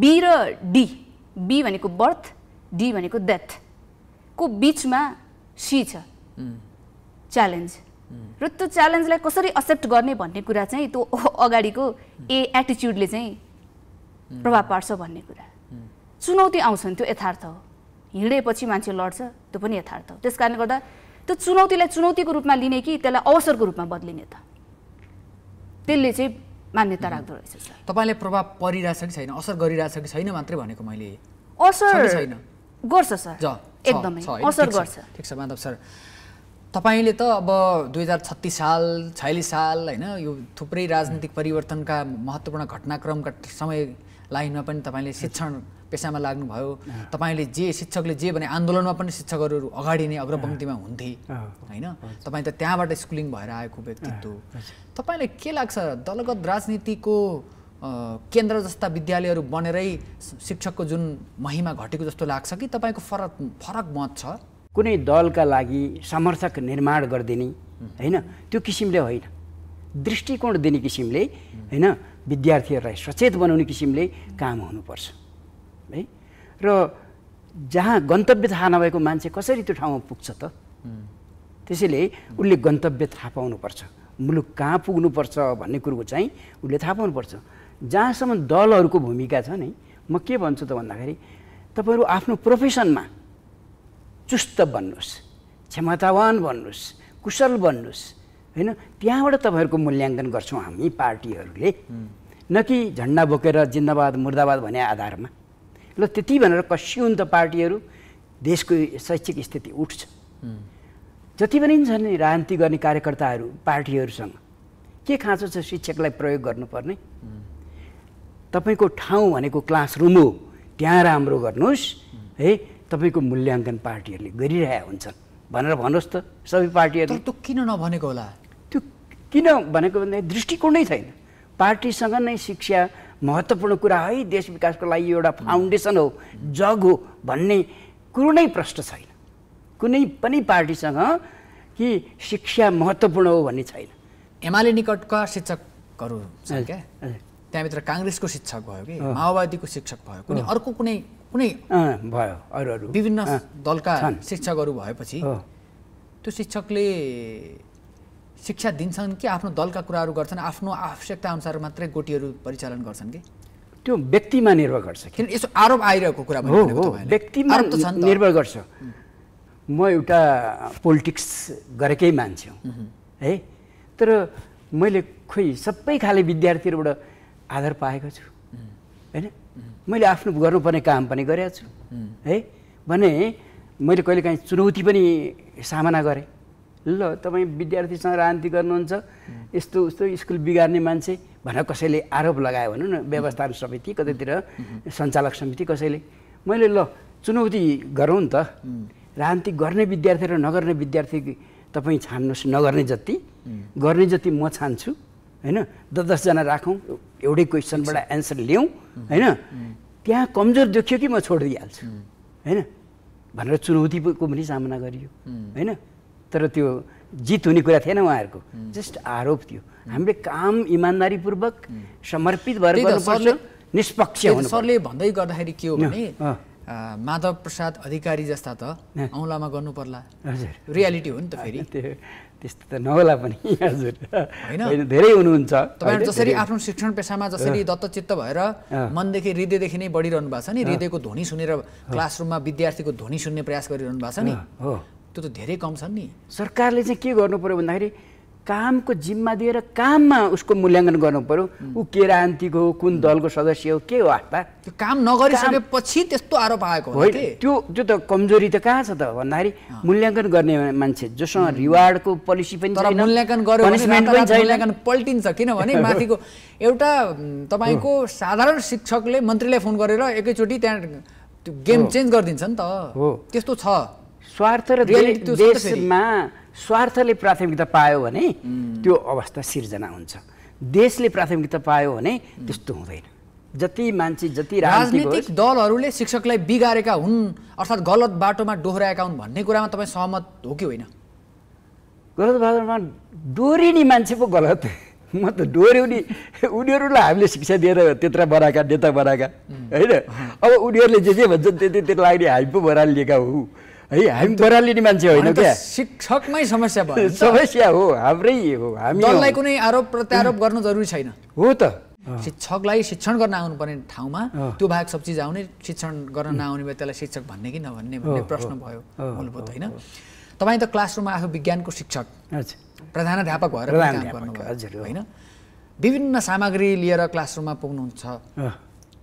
बी र डी बी भनेको बर्थ डी भनेको डेथ को बिचमा सी छ च्यालेन्ज र त्यो च्यालेन्जलाई कसरी एक्सेप्ट गर्ने भन्ने कुरा चाहिँ त्यो [laughs] अगाडिको ए एटिच्युडले चाहिँ प्रभाव पार्छ भन्ने कुरा चुनौती आउँछन् त्यो यथार्थ हो हिँडेपछि मान्छे लड्छ त्यो पनि यथार्थ हो त्यस कारणले गर्दा त्यो चुनौतीलाई चुनौतीको रूपमा लिने कि त्यसलाई अवसरको रूपमा बदलिने त त्यसले चाहिँ मान्यता राख्दो रहेछ सर तपाईँलाई प्रभाव परिरहेछ कि छैन असर गरिरहेछ कि छैन मात्रै भनेको मैले असर छैन गर्छ सर एकदमै असर गर्छ ठिक छ माधव सर तपाईँले त अब दुई हजार छत्तिस साल छयालिस साल होइन यो थुप्रै राजनीतिक परिवर्तनका महत्त्वपूर्ण घटनाक्रमका समय लाइनमा पनि तपाईँले शिक्षण पेसामा लाग्नुभयो तपाईँले जे शिक्षकले जे भने आन्दोलनमा पनि शिक्षकहरू अगाडि नै अग्रपङ्क्तिमा हुन्थे होइन तपाईँ त त्यहाँबाट स्कुलिङ भएर आएको व्यक्तित्व तपाईँलाई के लाग्छ दलगत राजनीतिको केन्द्र जस्ता विद्यालयहरू बनेरै शिक्षकको जुन महिमा घटेको जस्तो लाग्छ कि तपाईँको फरक फरक मत छ कुनै दलका लागि समर्थक निर्माण गरिदिने होइन त्यो किसिमले होइन दृष्टिकोण दिने किसिमले होइन विद्यार्थीहरूलाई सचेत बनाउने किसिमले काम हुनुपर्छ है र जहाँ गन्तव्य थाहा नभएको मान्छे कसरी त्यो ठाउँमा पुग्छ त त्यसैले उसले गन्तव्य थाहा पाउनुपर्छ मुलुक कहाँ पुग्नुपर्छ भन्ने कुरोको चाहिँ उसले थाहा पाउनुपर्छ जहाँसम्म दलहरूको भूमिका छ नि म के भन्छु त भन्दाखेरि तपाईँहरू आफ्नो प्रोफेसनमा चुस्त बन्नुहोस् क्षमतावान बन्नुहोस् कुशल बन्नुहोस् होइन त्यहाँबाट तपाईँहरूको मूल्याङ्कन गर्छौँ हामी पार्टीहरूले न कि झन्डा बोकेर जिन्दाबाद मुर्दाबाद भने आधारमा ल त्यति भनेर हुन् त पार्टीहरू देशको शैक्षिक स्थिति उठ्छ जति पनि छन् नि राजनीति गर्ने कार्यकर्ताहरू पार्टीहरूसँग के खाँचो छ शिक्षकलाई प्रयोग गर्नुपर्ने तपाईँको ठाउँ भनेको क्लासरुम हो त्यहाँ राम्रो गर्नुहोस् है तपाईँको मूल्याङ्कन पार्टीहरूले गरिरहेका हुन्छन् भनेर भन्नुहोस् त सबै पार्टीहरू त्यो किन नभनेको होला त्यो किन भनेको भन्दा दृष्टिकोणै छैन पार्टीसँग नै शिक्षा महत्त्वपूर्ण कुरा है देश विकासको लागि एउटा फाउन्डेसन हो जग हो भन्ने कुरो नै प्रश्न छैन कुनै पनि पार्टीसँग कि शिक्षा महत्त्वपूर्ण हो भन्ने छैन एमाले निकटका शिक्षकहरू क्या त्यहाँभित्र काङ्ग्रेसको शिक्षक भयो कि माओवादीको शिक्षक भयो कुनै अर्को कुनै कुनै भयो अरू अरू विभिन्न दलका शिक्षकहरू भएपछि त्यो शिक्षकले शिक्षा दिन्छन् कि आफ्नो दलका कुराहरू गर्छन् आफ्नो आवश्यकता अनुसार मात्रै गोटीहरू परिचालन गर्छन् कि त्यो व्यक्तिमा निर्भर गर्छ किन यसो आरोप आइरहेको कुरा हो व्यक्तिमा निर्भर गर्छ म एउटा पोलिटिक्स गरेकै मान्छे हुँ है तर मैले खोइ सबै खाले विद्यार्थीहरूबाट आधार पाएको छु होइन मैले आफ्नो गर्नुपर्ने काम पनि गरेको छु है भने मैले कहिलेकाहीँ चुनौती पनि सामना गरेँ ल तपाईँ विद्यार्थीसँग राजनीति गर्नुहुन्छ यस्तो उस्तो स्कुल बिगार्ने मान्छे भनेर कसैले आरोप लगायो भनौँ न व्यवस्थापन समिति कतैतिर सञ्चालक समिति कसैले मैले ल चुनौती गरौँ नि त राजनीति गर्ने विद्यार्थी र नगर्ने विद्यार्थी तपाईँ छान्नुहोस् नगर्ने जति गर्ने जति म छान्छु होइन दस दसजना राखौँ एउटै क्वेसनबाट एन्सर ल्याउँ होइन त्यहाँ कमजोर देखियो कि म छोडिदिइहाल्छु होइन भनेर चुनौतीको पनि सामना गरियो होइन तर त्यो जित हुने कुरा थिएन उहाँहरूको जस्ट आरोप थियो हामीले काम इमान्दारीपूर्वक समर्पित भएर निष्पक्ष सरले भन्दै गर्दाखेरि के हो भने माधव प्रसाद अधिकारी जस्ता त औँलामा गर्नु पर्ला रियालिटी हो नि त फेरि [laughs] त्यस्तो त नहोला पनि हजुर होइन धेरै हुनुहुन्छ तपाईँ जसरी आफ्नो शिक्षण पेसामा जसरी दत्तचित्त भएर मनदेखि हृदयदेखि नै बढिरहनु भएको छ नि हृदयको ध्वनि सुनेर क्लासरुममा विद्यार्थीको ध्वनि सुन्ने प्रयास गरिरहनु भएको छ नि त्यो त धेरै कम छन् नि सरकारले चाहिँ के गर्नु पऱ्यो भन्दाखेरि कामको जिम्मा दिएर काममा उसको मूल्याङ्कन गर्नु पर्यो ऊ के राजनीतिको हो कुन दलको सदस्य हो के हो आस्था त्यो काम नगरिसकेपछि त्यस्तो आरोप आएको हो त्यो त्यो त कमजोरी त कहाँ छ त भन्दाखेरि मूल्याङ्कन गर्ने मान्छे जोसँग रिवार्डको पोलिसी पनि तर मूल्याङ्कन गर्यो मूल्याङ्कन पल्टिन्छ किनभने माथिको एउटा तपाईँको साधारण शिक्षकले मन्त्रीलाई फोन गरेर एकैचोटि त्यहाँ त्यो गेम चेन्ज गरिदिन्छ नि त हो त्यस्तो छ स्वार्थ र देशमा स्वार्थले प्राथमिकता पायो भने त्यो अवस्था सिर्जना हुन्छ देशले प्राथमिकता पायो भने त्यस्तो हुँदैन जति मान्छे जति राजनीतिक दलहरूले शिक्षकलाई बिगारेका हुन् अर्थात् गलत बाटोमा डोहोऱ्याएका हुन् भन्ने कुरामा तपाईँ सहमत हो कि होइन गलत बाटोमा डोरिने मान्छे पो गलत म त नि उनीहरूलाई हामीले शिक्षा दिएर त्यत्र बनाएका नेता बनाएका होइन अब उनीहरूले जे जे भन्छन् त्यति लाग्ने हामी पो बनाएर लिएका हौ है हामी बरालिने मान्छे होइन क्या शिक्षकमै समस्या भयो समस्या हो हाम्रै हो हामी दललाई कुनै आरोप प्रत्यारोप गर्नु जरुरी छैन हो त शिक्षकलाई शिक्षण गर्न आउनुपर्ने ठाउँमा त्यो भाग सब चिज आउने शिक्षण गर्न नआउने भए त्यसलाई शिक्षक भन्ने कि नभन्ने भन्ने प्रश्न भयो मूलभूत होइन तपाईँ त क्लासरुममा आफू विज्ञानको शिक्षक प्रधानाध्यापक भएर काम गर्नुभयो होइन विभिन्न सामग्री लिएर क्लासरुममा पुग्नुहुन्छ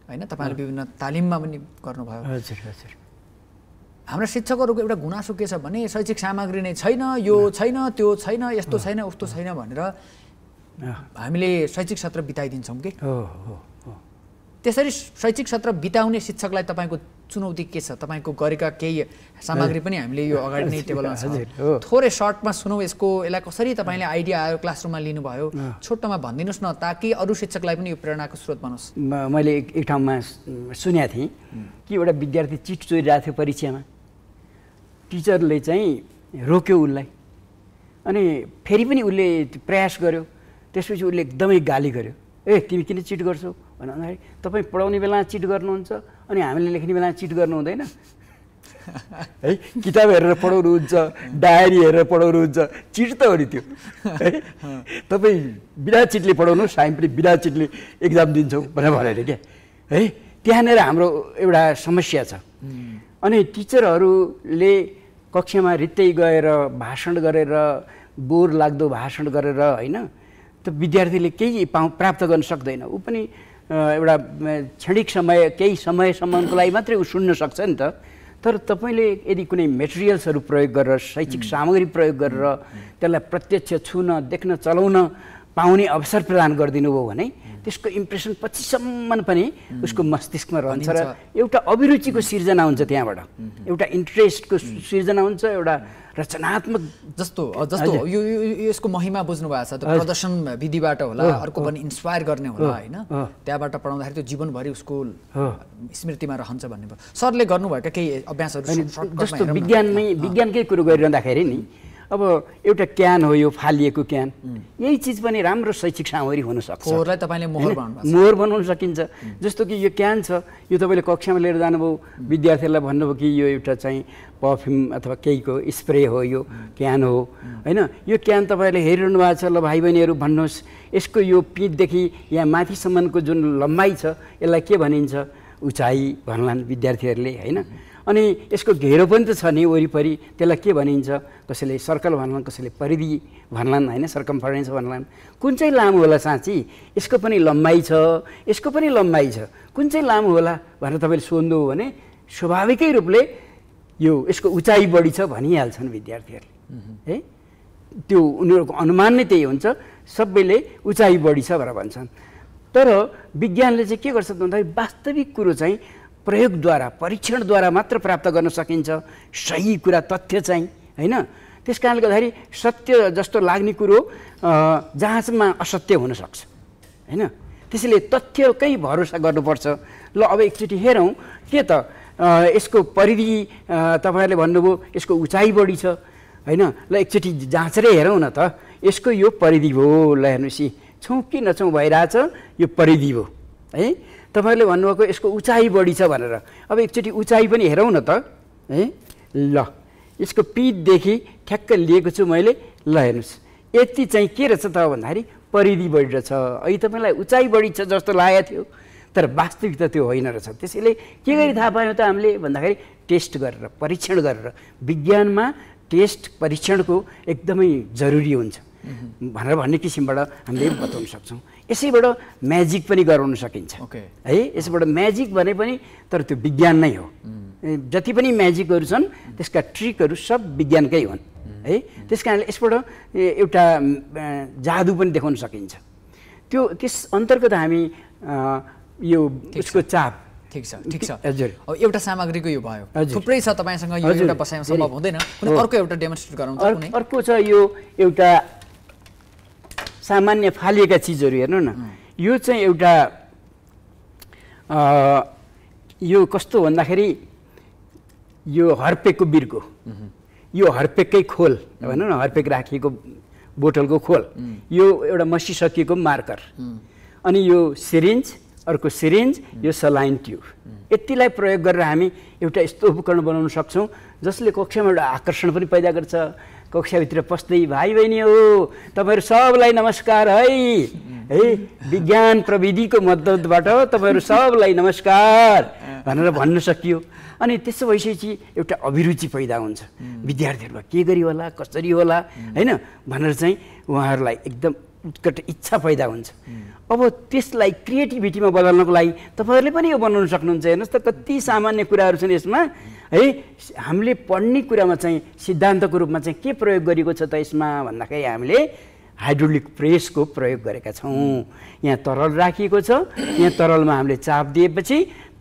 होइन तपाईँले विभिन्न तालिममा पनि गर्नुभयो हजुर हजुर हाम्रो शिक्षकहरूको एउटा गुनासो के छ भने शैक्षिक सामग्री नै छैन यो छैन त्यो छैन यस्तो छैन उस्तो छैन भनेर हामीले शैक्षिक सत्र बिताइदिन्छौँ कि त्यसरी शैक्षिक सत्र बिताउने शिक्षकलाई तपाईँको चुनौती के छ तपाईँको गरेका केही सामग्री पनि हामीले यो अगाडि नै टेबलमा छ थोरै सर्टमा सुनौँ यसको यसलाई कसरी तपाईँले आइडिया आयो क्लासरुममा लिनुभयो छोटोमा भनिदिनुहोस् न ताकि अरू शिक्षकलाई पनि यो प्रेरणाको स्रोत बनोस् मैले एक ठाउँमा सुनेको थिएँ कि एउटा विद्यार्थी चिट चोरिरहेको थियो परीक्षामा टिचरले चाहिँ रोक्यो उसलाई अनि फेरि पनि उसले प्रयास गर्यो त्यसपछि उसले एकदमै गाली गर्यो ए तिमी किन चिट गर्छौ भने भन्दाखेरि तपाईँ पढाउने बेला चिट गर्नुहुन्छ अनि हामीले लेख्ने बेला चिट गर्नु हुँदैन [laughs] है किताब हेरेर पढाउनुहुन्छ डायरी हेरेर पढाउनुहुन्छ चिट त हो नि त्यो [laughs] है तपाईँ बिना चिटले पढाउनुहोस् हामी पनि बिना चिटले एक्जाम दिन्छौँ भनेर भनेर क्या है त्यहाँनिर हाम्रो एउटा समस्या छ अनि टिचरहरूले कक्षामा रित्तै गएर भाषण गरेर बोर लाग्दो भाषण गरेर होइन त विद्यार्थीले केही पाउ प्राप्त गर्न सक्दैन ऊ पनि एउटा क्षणिक समय केही समयसम्मको लागि मात्रै ऊ सुन्न सक्छ नि त तर तपाईँले यदि कुनै मेटेरियल्सहरू प्रयोग गरेर शैक्षिक सामग्री प्रयोग गरेर त्यसलाई प्रत्यक्ष छुन देख्न चलाउन पाउने अवसर प्रदान गरिदिनु भयो भने त्यसको इम्प्रेसन पछिसम्म पनि उसको मस्तिष्कमा रहन्छ र एउटा अभिरुचिको सिर्जना हुन्छ त्यहाँबाट एउटा इन्ट्रेस्टको सिर्जना हुन्छ एउटा रचनात्मक जस्तो जस्तो यो यसको महिमा बुझ्नु भएको छ प्रदर्शन विधिबाट होला अर्को पनि इन्सपायर गर्ने होला होइन त्यहाँबाट पढाउँदाखेरि त्यो जीवनभरि उसको स्मृतिमा रहन्छ भन्ने सरले गर्नुभएका केही अभ्यासहरू जस्तो विज्ञानमै विज्ञानकै कुरो गरिरहँदाखेरि नि अब एउटा क्यान हो यो फालिएको क्यान यही चिज पनि राम्रो शैक्षिक सामग्री हुनसक्छ फोहोरलाई तपाईँले मोहर मोहर बनाउन सकिन्छ जस्तो कि यो क्यान छ यो तपाईँले कक्षामा लिएर जानुभयो विद्यार्थीहरूलाई भन्नुभयो कि यो एउटा चाहिँ पर्फ्युम अथवा केहीको स्प्रे हो यो क्यान हो होइन यो क्यान तपाईँहरूले हेरिरहनु भएको छ ल भाइ बहिनीहरू भन्नुहोस् यसको यो पिठदेखि यहाँ माथिसम्मको जुन लम्बाइ छ यसलाई के भनिन्छ उचाइ भन्लान् विद्यार्थीहरूले होइन अनि यसको घेरो पनि त छ नि वरिपरि त्यसलाई के भनिन्छ कसैले सर्कल भन्लान् कसैले परिधि भन्लान् होइन फर्नेछ भन्लान् कुन चाहिँ लामो होला साँच्ची यसको पनि लम्बाइ छ यसको पनि लम्बाइ छ कुन चाहिँ लामो होला भनेर तपाईँले सोध्नु हो भने स्वाभाविकै रूपले यो यसको उचाइ बढी छ भनिहाल्छन् विद्यार्थीहरूले है त्यो उनीहरूको अनुमान नै त्यही हुन्छ सबैले उचाइ बढी छ भनेर भन्छन् तर विज्ञानले चाहिँ के गर्छ भन्दाखेरि वास्तविक कुरो चाहिँ प्रयोगद्वारा परीक्षणद्वारा मात्र प्राप्त गर्न सकिन्छ सही कुरा तथ्य चाहिँ होइन त्यस कारणले गर्दाखेरि सत्य जस्तो लाग्ने कुरो जहाँसम्म असत्य हुनसक्छ होइन त्यसैले तथ्यकै भरोसा गर्नुपर्छ ल अब एकचोटि हेरौँ के त यसको परिधि तपाईँहरूले भन्नुभयो यसको उचाइ बढी छ होइन ल एकचोटि जाँचेरै हेरौँ न त यसको यो परिधि भयो ल हेर्नुहोस् यी छौँ कि नछौँ भइरहेछ यो परिधि भयो है तपाईँहरूले भन्नुभएको यसको उचाइ बढी छ भनेर अब एकचोटि उचाइ पनि हेरौँ न त है ल यसको पिठदेखि ठ्याक्क लिएको छु मैले ल हेर्नुहोस् यति चाहिँ के रहेछ त भन्दाखेरि परिधि बढी रहेछ अहिले तपाईँलाई उचाइ बढी छ जस्तो लागेको थियो तर वास्तविकता त्यो होइन रहेछ त्यसैले के गरी थाहा पायौँ त हामीले भन्दाखेरि टेस्ट गरेर परीक्षण गरेर विज्ञानमा टेस्ट परीक्षणको एकदमै जरुरी हुन्छ भनेर भन्ने किसिमबाट हामीले बताउन सक्छौँ यसैबाट म्याजिक पनि गराउन सकिन्छ है यसबाट म्याजिक भने पनि तर त्यो विज्ञान नै हो mm. जति पनि म्याजिकहरू छन् त्यसका ट्रिकहरू सब विज्ञानकै हुन् mm. है त्यस कारणले यसबाट एउटा जादु पनि देखाउन सकिन्छ त्यो त्यस अन्तर्गत हामी यो उसको चाप ठिक छ ठिक छ हजुर एउटा सामग्रीको यो भयो थुप्रै छ तपाईँसँग यो एउटा बसाइमा सम्भव हुँदैन अर्को एउटा डेमोन्स्ट्रेट गराउँछ अर्को छ यो एउटा सामान्य फालिएका चिजहरू हेर्नु न यो चाहिँ एउटा यो कस्तो भन्दाखेरि यो हर्पेकको बिर्को यो हर्पेकै खोल भनौँ न हर्पेक राखिएको बोतलको खोल यो एउटा मसिसकिएको मार्कर अनि यो सिरिन्ज अर्को सिरिन्ज यो सलाइन ट्युब यतिलाई प्रयोग गरेर हामी एउटा यस्तो उपकरण बनाउन सक्छौँ जसले कक्षामा एउटा आकर्षण पनि पैदा गर्छ कक्षाभित्र पस्दै भाइ बहिनी हो तपाईँहरू सबलाई नमस्कार है है विज्ञान प्रविधिको मद्दतबाट तपाईँहरू सबलाई नमस्कार भनेर भन्न सकियो अनि त्यसो भइसकेपछि एउटा अभिरुचि पैदा हुन्छ विद्यार्थीहरूमा के गरी होला कसरी होला होइन भनेर चाहिँ उहाँहरूलाई एकदम उत्कट इच्छा पैदा हुन्छ अब त्यसलाई क्रिएटिभिटीमा बदल्नको लागि तपाईँहरूले पनि यो बनाउन सक्नुहुन्छ हेर्नुहोस् त कति सामान्य कुराहरू छन् यसमा है हामीले पढ्ने कुरामा चाहिँ सिद्धान्तको रूपमा चाहिँ के प्रयोग गरेको छ त यसमा भन्दाखेरि हामीले हाइड्रोलिक प्रेसको प्रयोग गरेका छौँ यहाँ तरल राखिएको छ यहाँ तरलमा हामीले चाप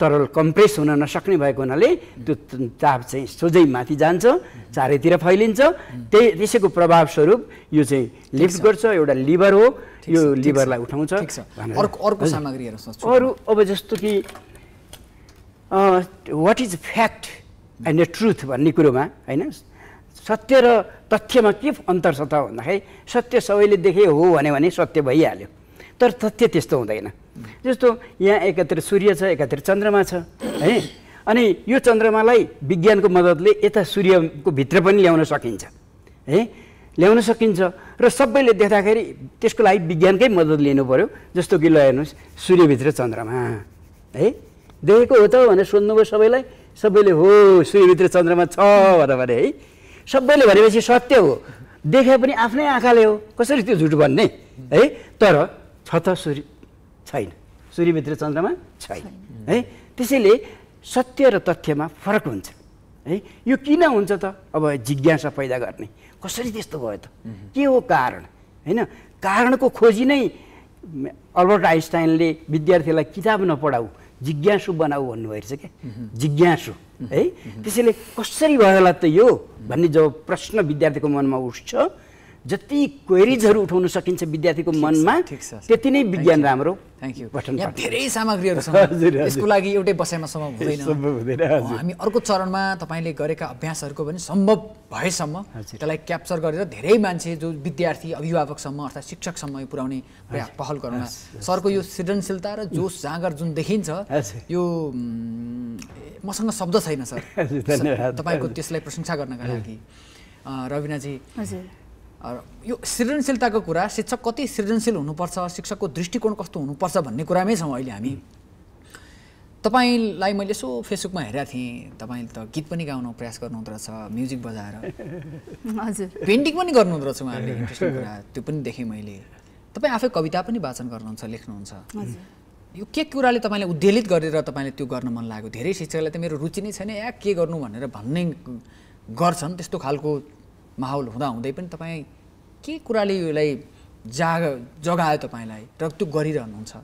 दिएपछि तरल कम्प्रेस हुन नसक्ने भएको हुनाले त्यो चाप चाहिँ सोझै माथि जान्छ चारैतिर फैलिन्छ त्यही त्यसैको प्रभावस्वरूप यो चाहिँ लिफ्ट गर्छ एउटा लिभर हो यो लिभरलाई उठाउँछ अर्को सामग्री अरू अब जस्तो कि what is fact and a truth भन्ने कुरोमा होइन सत्य र तथ्यमा के अन्तर छ त भन्दाखेरि सत्य सबैले देखे हो भन्यो भने सत्य भइहाल्यो तर तथ्य त्यस्तो हुँदैन जस्तो यहाँ एकातिर सूर्य छ एकातिर चन्द्रमा छ है अनि यो चन्द्रमालाई विज्ञानको मद्दतले यता सूर्यको भित्र पनि ल्याउन सकिन्छ है ल्याउन सकिन्छ र सबैले देख्दाखेरि त्यसको लागि विज्ञानकै मद्दत लिनु पऱ्यो जस्तो कि ल हेर्नुहोस् सूर्यभित्र चन्द्रमा है देखेको हो त भनेर सोध्नुभयो सबैलाई सबैले हो सूर्यभित्र चन्द्रमा छ भनेर भने है सबैले भनेपछि सत्य हो देखे पनि आफ्नै आँखाले हो कसरी त्यो झुट भन्ने है तर छ त सूर्य छैन सूर्यभित्र चन्द्रमा छैन है त्यसैले सत्य र तथ्यमा फरक हुन्छ है यो किन हुन्छ त अब जिज्ञासा पैदा गर्ने कसरी त्यस्तो भयो त के हो कारण होइन कारणको खोजी नै अल्बर्ट आइन्स्टाइनले विद्यार्थीलाई किताब नपढाऊ जिज्ञासु बनाऊ भन्नुभएको रहेछ क्या जिज्ञासु है त्यसैले कसरी भयो होला त यो भन्ने जब प्रश्न विद्यार्थीको मनमा उठ्छ जति क्वेरिजहरू उठाउन सकिन्छ विद्यार्थीको मनमा त्यति नै विज्ञान राम्रो धेरै सामग्रीहरू छ [laughs] यसको लागि एउटै बसाइमा सम्भव हुँदैन [laughs] हामी अर्को चरणमा तपाईँले गरेका अभ्यासहरूको पनि सम्भव भएसम्म त्यसलाई क्याप्चर गरेर धेरै मान्छे जो विद्यार्थी अभिभावकसम्म अर्थात् शिक्षकसम्म यो पुर्याउने प्रयास पहल गरौँला सरको यो सृजनशीलता र जोस जाँगर जुन देखिन्छ यो मसँग शब्द छैन [laughs] सर तपाईँको त्यसलाई प्रशंसा गर्नका लागि रविनाजी यो सृजनशीलताको कुरा शिक्षक कति सृजनशील हुनुपर्छ शिक्षकको दृष्टिकोण कस्तो हुनुपर्छ भन्ने कुरामै छौँ अहिले हामी तपाईँलाई मैले यसो फेसबुकमा हेरेको थिएँ तपाईँले त गीत पनि गाउनु प्रयास गर्नुहुँदो रहेछ म्युजिक बजाएर [laughs] हजुर पेन्टिङ पनि गर्नुहुँदो रहेछ उहाँहरूले इन्ट्रेस्टिङ कुरा त्यो पनि देखेँ मैले तपाईँ आफै कविता पनि वाचन गर्नुहुन्छ लेख्नुहुन्छ यो के कुराले तपाईँले उद्वेलित गरेर तपाईँले त्यो गर्न मन लाग्यो धेरै शिक्षकलाई त मेरो रुचि नै छैन या के गर्नु भनेर भन्ने गर्छन् त्यस्तो खालको माहौल हुँदाहुँदै पनि तपाईँ के कुराले यसलाई जाग जगायो तपाईँलाई र त्यो गरिरहनुहुन्छ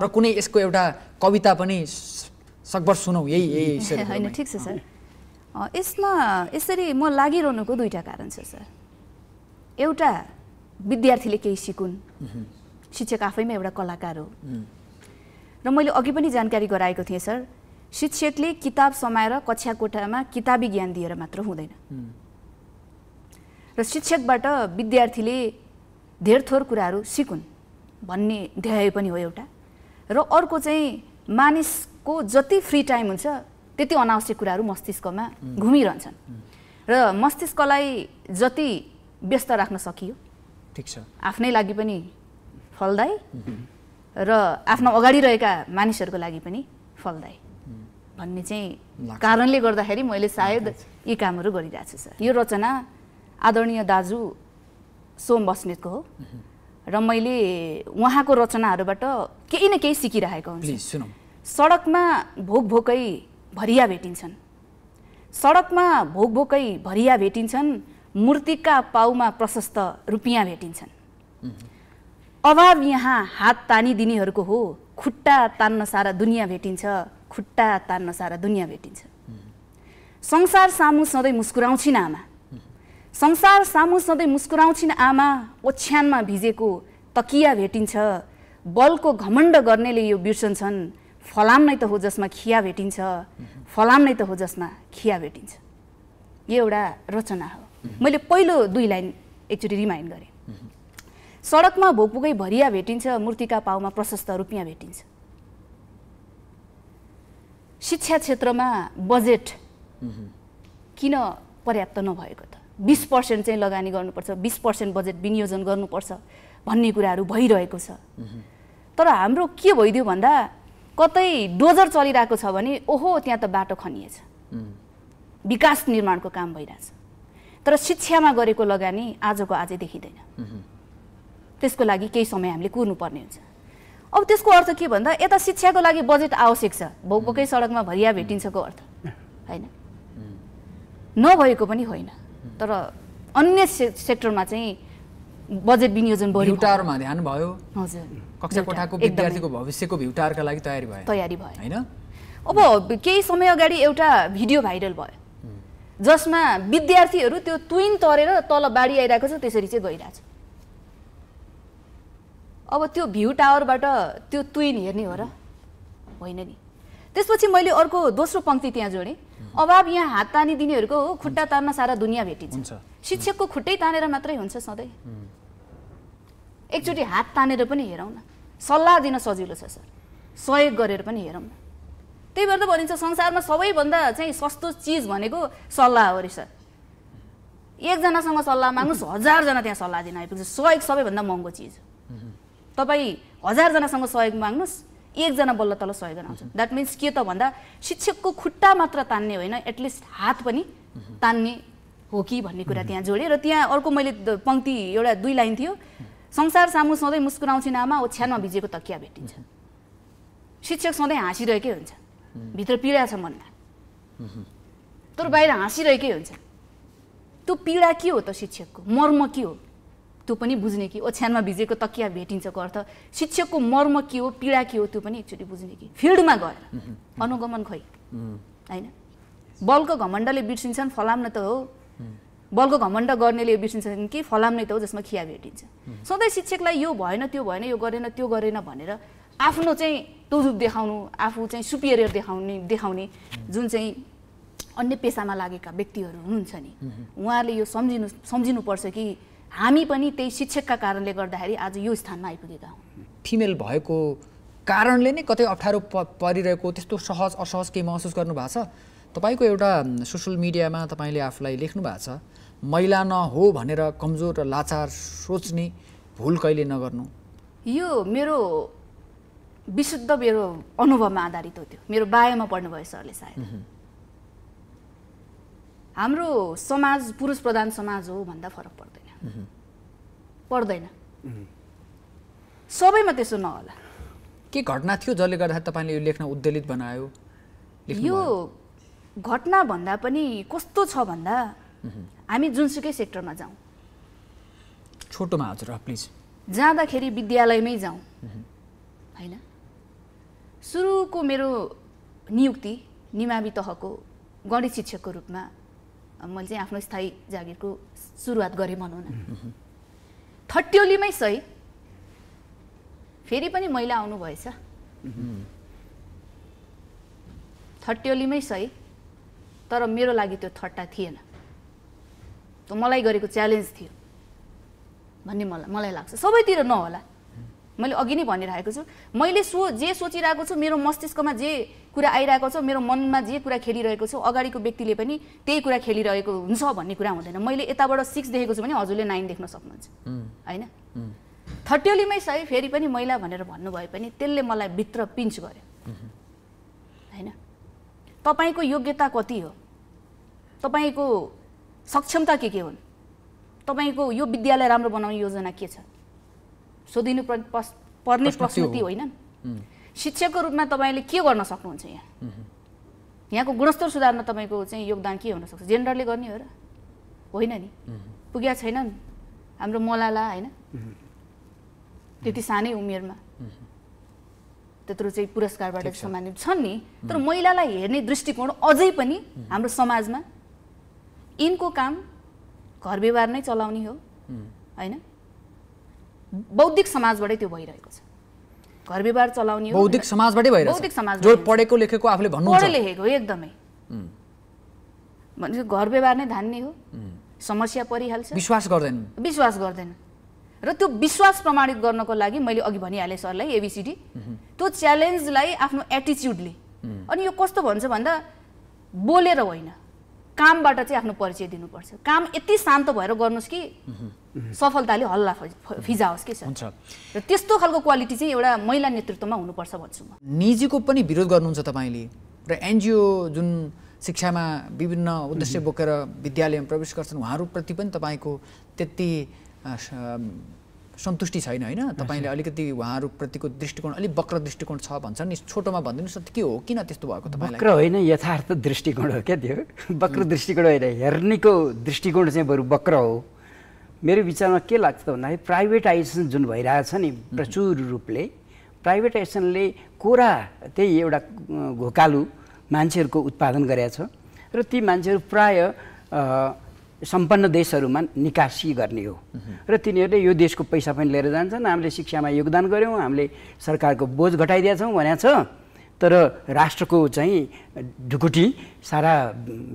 र कुनै यसको एउटा कविता पनि सकभर सुनौ यही यही [laughs] होइन ठिक छ सर यसमा यसरी म लागिरहनुको दुईवटा कारण छ सर एउटा विद्यार्थीले केही सिकुन् शिक्षक आफैमा एउटा कलाकार हो र मैले अघि पनि जानकारी गराएको थिएँ सर शिक्षकले किताब समाएर कक्षा कोठामा किताबी ज्ञान दिएर मात्र हुँदैन र शिक्षकबाट विद्यार्थीले धेर थोर कुराहरू सिकुन् भन्ने ध्याय पनि हो एउटा र अर्को चाहिँ मानिसको जति फ्री टाइम हुन्छ त्यति अनावश्यक कुराहरू मस्तिष्कमा घुमिरहन्छन् र मस्तिष्कलाई जति व्यस्त राख्न सकियो ठिक छ आफ्नै लागि पनि फलदायी र आफ्नो अगाडि रहेका मानिसहरूको लागि पनि फलदायी भन्ने चाहिँ कारणले गर्दाखेरि मैले सायद यी कामहरू गरिरहेको छु सर यो रचना आदरणीय दाजु सोम बस्नेतको हो र मैले उहाँको रचनाहरूबाट केही न केही सिकिरहेको हुन्छ सडकमा भोक भोकै भरिया भेटिन्छन् सडकमा भोक भोकै भरिया भेटिन्छन् मूर्तिका पाउमा प्रशस्त रुपियाँ भेटिन्छन् अभाव यहाँ हात तानिदिनेहरूको हो खुट्टा तान्न सारा दुनियाँ भेटिन्छ खुट्टा तान्न सारा दुनियाँ भेटिन्छ संसार सामु सधैँ मुस्कुराउँछिन् आमा संसार सामु सधैँ मुस्कुराउँछिन् आमा ओछ्यानमा भिजेको तकिया भेटिन्छ बलको घमण्ड गर्नेले यो बिर्सन्छन् फलाम नै त हो जसमा खिया भेटिन्छ फलाम नै त हो जसमा खिया भेटिन्छ यो एउटा रचना हो मैले पहिलो दुई लाइन एकचोटि रिमाइन्ड गरेँ सडकमा भोकभुकै भरिया भेटिन्छ मूर्तिका पाउमा प्रशस्त रुपियाँ भेटिन्छ शिक्षा क्षेत्रमा बजेट किन पर्याप्त नभएको त बिस पर्सेन्ट चाहिँ लगानी गर्नुपर्छ बिस पर्सेन्ट बजेट विनियोजन गर्नुपर्छ भन्ने कुराहरू भइरहेको छ तर हाम्रो के भइदियो भन्दा कतै डोजर चलिरहेको छ भने ओहो त्यहाँ त बाटो खनिएछ विकास निर्माणको काम भइरहेछ तर शिक्षामा गरेको लगानी आजको आजै देखिँदैन त्यसको लागि केही समय हामीले कुर्नुपर्ने हुन्छ अब त्यसको अर्थ के भन्दा यता शिक्षाको लागि बजेट आवश्यक छ भोकभोकै सडकमा भरिया भेटिन्छको अर्थ होइन नभएको पनि होइन तर अन्य सेक्टरमा चाहिँ बजेट विनियोजन बढी ध्यान भयो हजुर कक्षा कोठाको विद्यार्थीको भविष्यको भ्युटारका लागि तयारी भयो तयारी भयो होइन अब केही समय अगाडि एउटा भिडियो भाइरल भयो जसमा विद्यार्थीहरू त्यो तुइन तरेर तल बाढी आइरहेको छ त्यसरी चाहिँ गइरहेछ अब त्यो भ्यू टावरबाट त्यो तुइन हेर्ने हो र होइन नि त्यसपछि मैले अर्को दोस्रो पङ्क्ति त्यहाँ जोडेँ अभाव यहाँ हात तानिदिनेहरूको हो खुट्टा तान्न सारा दुनियाँ भेटिन्छ शिक्षकको खुट्टै तानेर मात्रै हुन्छ सधैँ एकचोटि हात तानेर पनि हेरौँ न सल्लाह दिन सजिलो छ सर सहयोग गरेर पनि हेरौँ न त्यही भएर त भनिन्छ संसारमा सबैभन्दा चाहिँ सस्तो चिज भनेको सल्लाह हो रे सर एकजनासँग सल्लाह माग्नुहोस् हजारजना त्यहाँ सल्लाह दिन आइपुग्छ सहयोग सबैभन्दा महँगो चिज हो तपाईँ हजारजनासँग सहयोग माग्नुहोस् एकजना बल्ल तल सयजना आउँछ द्याट मिन्स के त भन्दा शिक्षकको खुट्टा मात्र तान्ने होइन एटलिस्ट हात पनि तान्ने हो कि भन्ने कुरा mm-hmm. त्यहाँ जोडेँ र त्यहाँ अर्को मैले पङ्क्ति एउटा दुई लाइन थियो संसार सामु सधैँ मुस्कुराउँछु आमा ओछ्यानमा भिजेको तकिया भेटिन्छ mm-hmm. शिक्षक सधैँ हाँसिरहेकै हुन्छ mm-hmm. भित्र पीडा छ मनमा तर बाहिर हाँसिरहेकै हुन्छ त्यो पीडा के हो त शिक्षकको मर्म के हो त्यो पनि बुझ्ने कि ओछ्यानमा भिजेको तकिया भेटिन्छको अर्थ शिक्षकको मर्म के हो पीडा के हो त्यो पनि एकचोटि बुझ्ने कि फिल्डमा गएर अनुगमन खै होइन बलको घमण्डले बिर्सिन्छन् फलाम न त हो बलको घमण्ड गर्नेले यो बिर्सिन्छ कि फलाम नै त हो जसमा खिया भेटिन्छ सधैँ शिक्षकलाई यो भएन त्यो भएन यो गरेन त्यो गरेन भनेर आफ्नो चाहिँ तौजुब देखाउनु आफू चाहिँ सुपेरियर देखाउने देखाउने जुन चाहिँ अन्य पेसामा लागेका व्यक्तिहरू हुनुहुन्छ नि उहाँहरूले यो सम्झिनु सम्झिनुपर्छ कि हामी पनि त्यही शिक्षकका कारणले गर्दाखेरि आज यो स्थानमा आइपुगेका हौँ फिमेल भएको कारणले नै कतै अप्ठ्यारो प परिरहेको त्यस्तो सहज असहज केही महसुस गर्नु भएको छ तपाईँको एउटा सोसियल मिडियामा तपाईँले आफूलाई लेख्नु भएको छ महिला नहो भनेर कमजोर र लाचार सोच्ने भुल कहिले नगर्नु यो मेरो विशुद्ध मेरो अनुभवमा आधारित हो त्यो मेरो बायोमा पढ्नुभयो सरले सायद हाम्रो समाज पुरुष प्रधान समाज हो भन्दा फरक पर्दैन पर्दैन सबैमा त्यसो नहोला के घटना थियो जसले गर्दा तपाईँले यो लेख्न उद्वेलित बनायो यो घटना भन्दा पनि कस्तो छ भन्दा हामी जुनसुकै सेक्टरमा जाउँ छोटोमा हजुर प्लिज जाँदाखेरि विद्यालयमै जाउँ होइन सुरुको मेरो नियुक्ति निमावि तहको गणित शिक्षकको रूपमा मैले चाहिँ आफ्नो स्थायी जागिरको सुरुवात गरेँ भनौँ न थट्योलीमै सही फेरि पनि मैला आउनुभएछ थट्योलीमै सही तर मेरो लागि त्यो थट्टा थिएन त्यो मलाई गरेको च्यालेन्ज थियो भन्ने मलाई मलाई लाग्छ सबैतिर नहोला मैले अघि नै भनिरहेको छु मैले सो जे सोचिरहेको छु मेरो मस्तिष्कमा जे कुरा आइरहेको छ मेरो मनमा जे कुरा खेलिरहेको छु अगाडिको व्यक्तिले पनि त्यही कुरा खेलिरहेको हुन्छ भन्ने कुरा हुँदैन मैले यताबाट सिक्स देखेको छु भने हजुरले नाइन देख्न सक्नुहुन्छ होइन थट्यौलीमै सही फेरि पनि मैला भनेर भन्नुभयो पनि त्यसले मलाई भित्र पिन्च गर्यो होइन तपाईँको योग्यता कति हो तपाईँको सक्षमता के के हुन् तपाईँको यो विद्यालय राम्रो बनाउने योजना के छ सोधिनु पर्ने प्रश्न त्यो होइन शिक्षकको रूपमा तपाईँले के गर्न सक्नुहुन्छ यहाँ यहाँको गुणस्तर सुधारमा तपाईँको चाहिँ योगदान के हुनसक्छ जेन्डरले गर्ने हो र होइन नि पुग्या छैनन् हाम्रो मलाला होइन त्यति सानै उमेरमा त्यत्रो चाहिँ पुरस्कारबाट सम्मानित छन् नि तर महिलालाई हेर्ने दृष्टिकोण अझै पनि हाम्रो समाजमा यिनको काम घर व्यवहार नै चलाउने हो होइन बौद्धिक समाजबाटै त्यो भइरहेको छ घर व्यवहार चलाउने बौद्धिक समाजबाटै भइरहेको बौद्धिक समाज पढेको लेखेको आफूले भन्नु पढे लेखेको एकदमै भनेपछि घर व्यवहार नै धान्ने हो समस्या परिहाल्छ विश्वास गर्दैन विश्वास गर्दैन र त्यो विश्वास प्रमाणित गर्नको लागि मैले अघि भनिहालेँ सरलाई एबिसिडी त्यो च्यालेन्जलाई आफ्नो एटिच्युडले अनि यो कस्तो भन्छ भन्दा बोलेर होइन कामबाट चाहिँ आफ्नो परिचय दिनुपर्छ काम यति शान्त भएर गर्नुहोस् कि सफलताले हल्ला फिजाओस् कि हुन्छ र त्यस्तो खालको क्वालिटी चाहिँ एउटा महिला नेतृत्वमा हुनुपर्छ भन्छु म निजीको पनि विरोध गर्नुहुन्छ तपाईँले र एनजिओ जुन शिक्षामा विभिन्न उद्देश्य बोकेर विद्यालयमा प्रवेश गर्छन् उहाँहरूप्रति पनि तपाईँको त्यति सन्तुष्टि छैन होइन तपाईँले अलिकति उहाँहरूप्रतिको दृष्टिकोण अलिक बक्र दृष्टिकोण छ भन्छ नि छोटोमा भनिदिनुहोस् न के हो किन त्यस्तो भएको तपाईँलाई वक्र होइन यथार्थ दृष्टिकोण हो क्या त्यो वक्र [laughs] दृष्टिकोण होइन हेर्नेको दृष्टिकोण चाहिँ बरु वक्र हो मेरो विचारमा के लाग्छ त भन्दाखेरि प्राइभेटाइजेसन जुन भइरहेछ नि प्रचुर रूपले प्राइभेटाइजेसनले कोरा त्यही एउटा घोकालु मान्छेहरूको उत्पादन गरेका छ र ती मान्छेहरू प्राय सम्पन्न देशहरूमा निकासी गर्ने हो र तिनीहरूले यो देशको पैसा पनि लिएर जान्छन् हामीले शिक्षामा योगदान गऱ्यौँ हामीले सरकारको बोझ घटाइदिएछौँ भनेको छ तर राष्ट्रको चाहिँ ढुकुटी सारा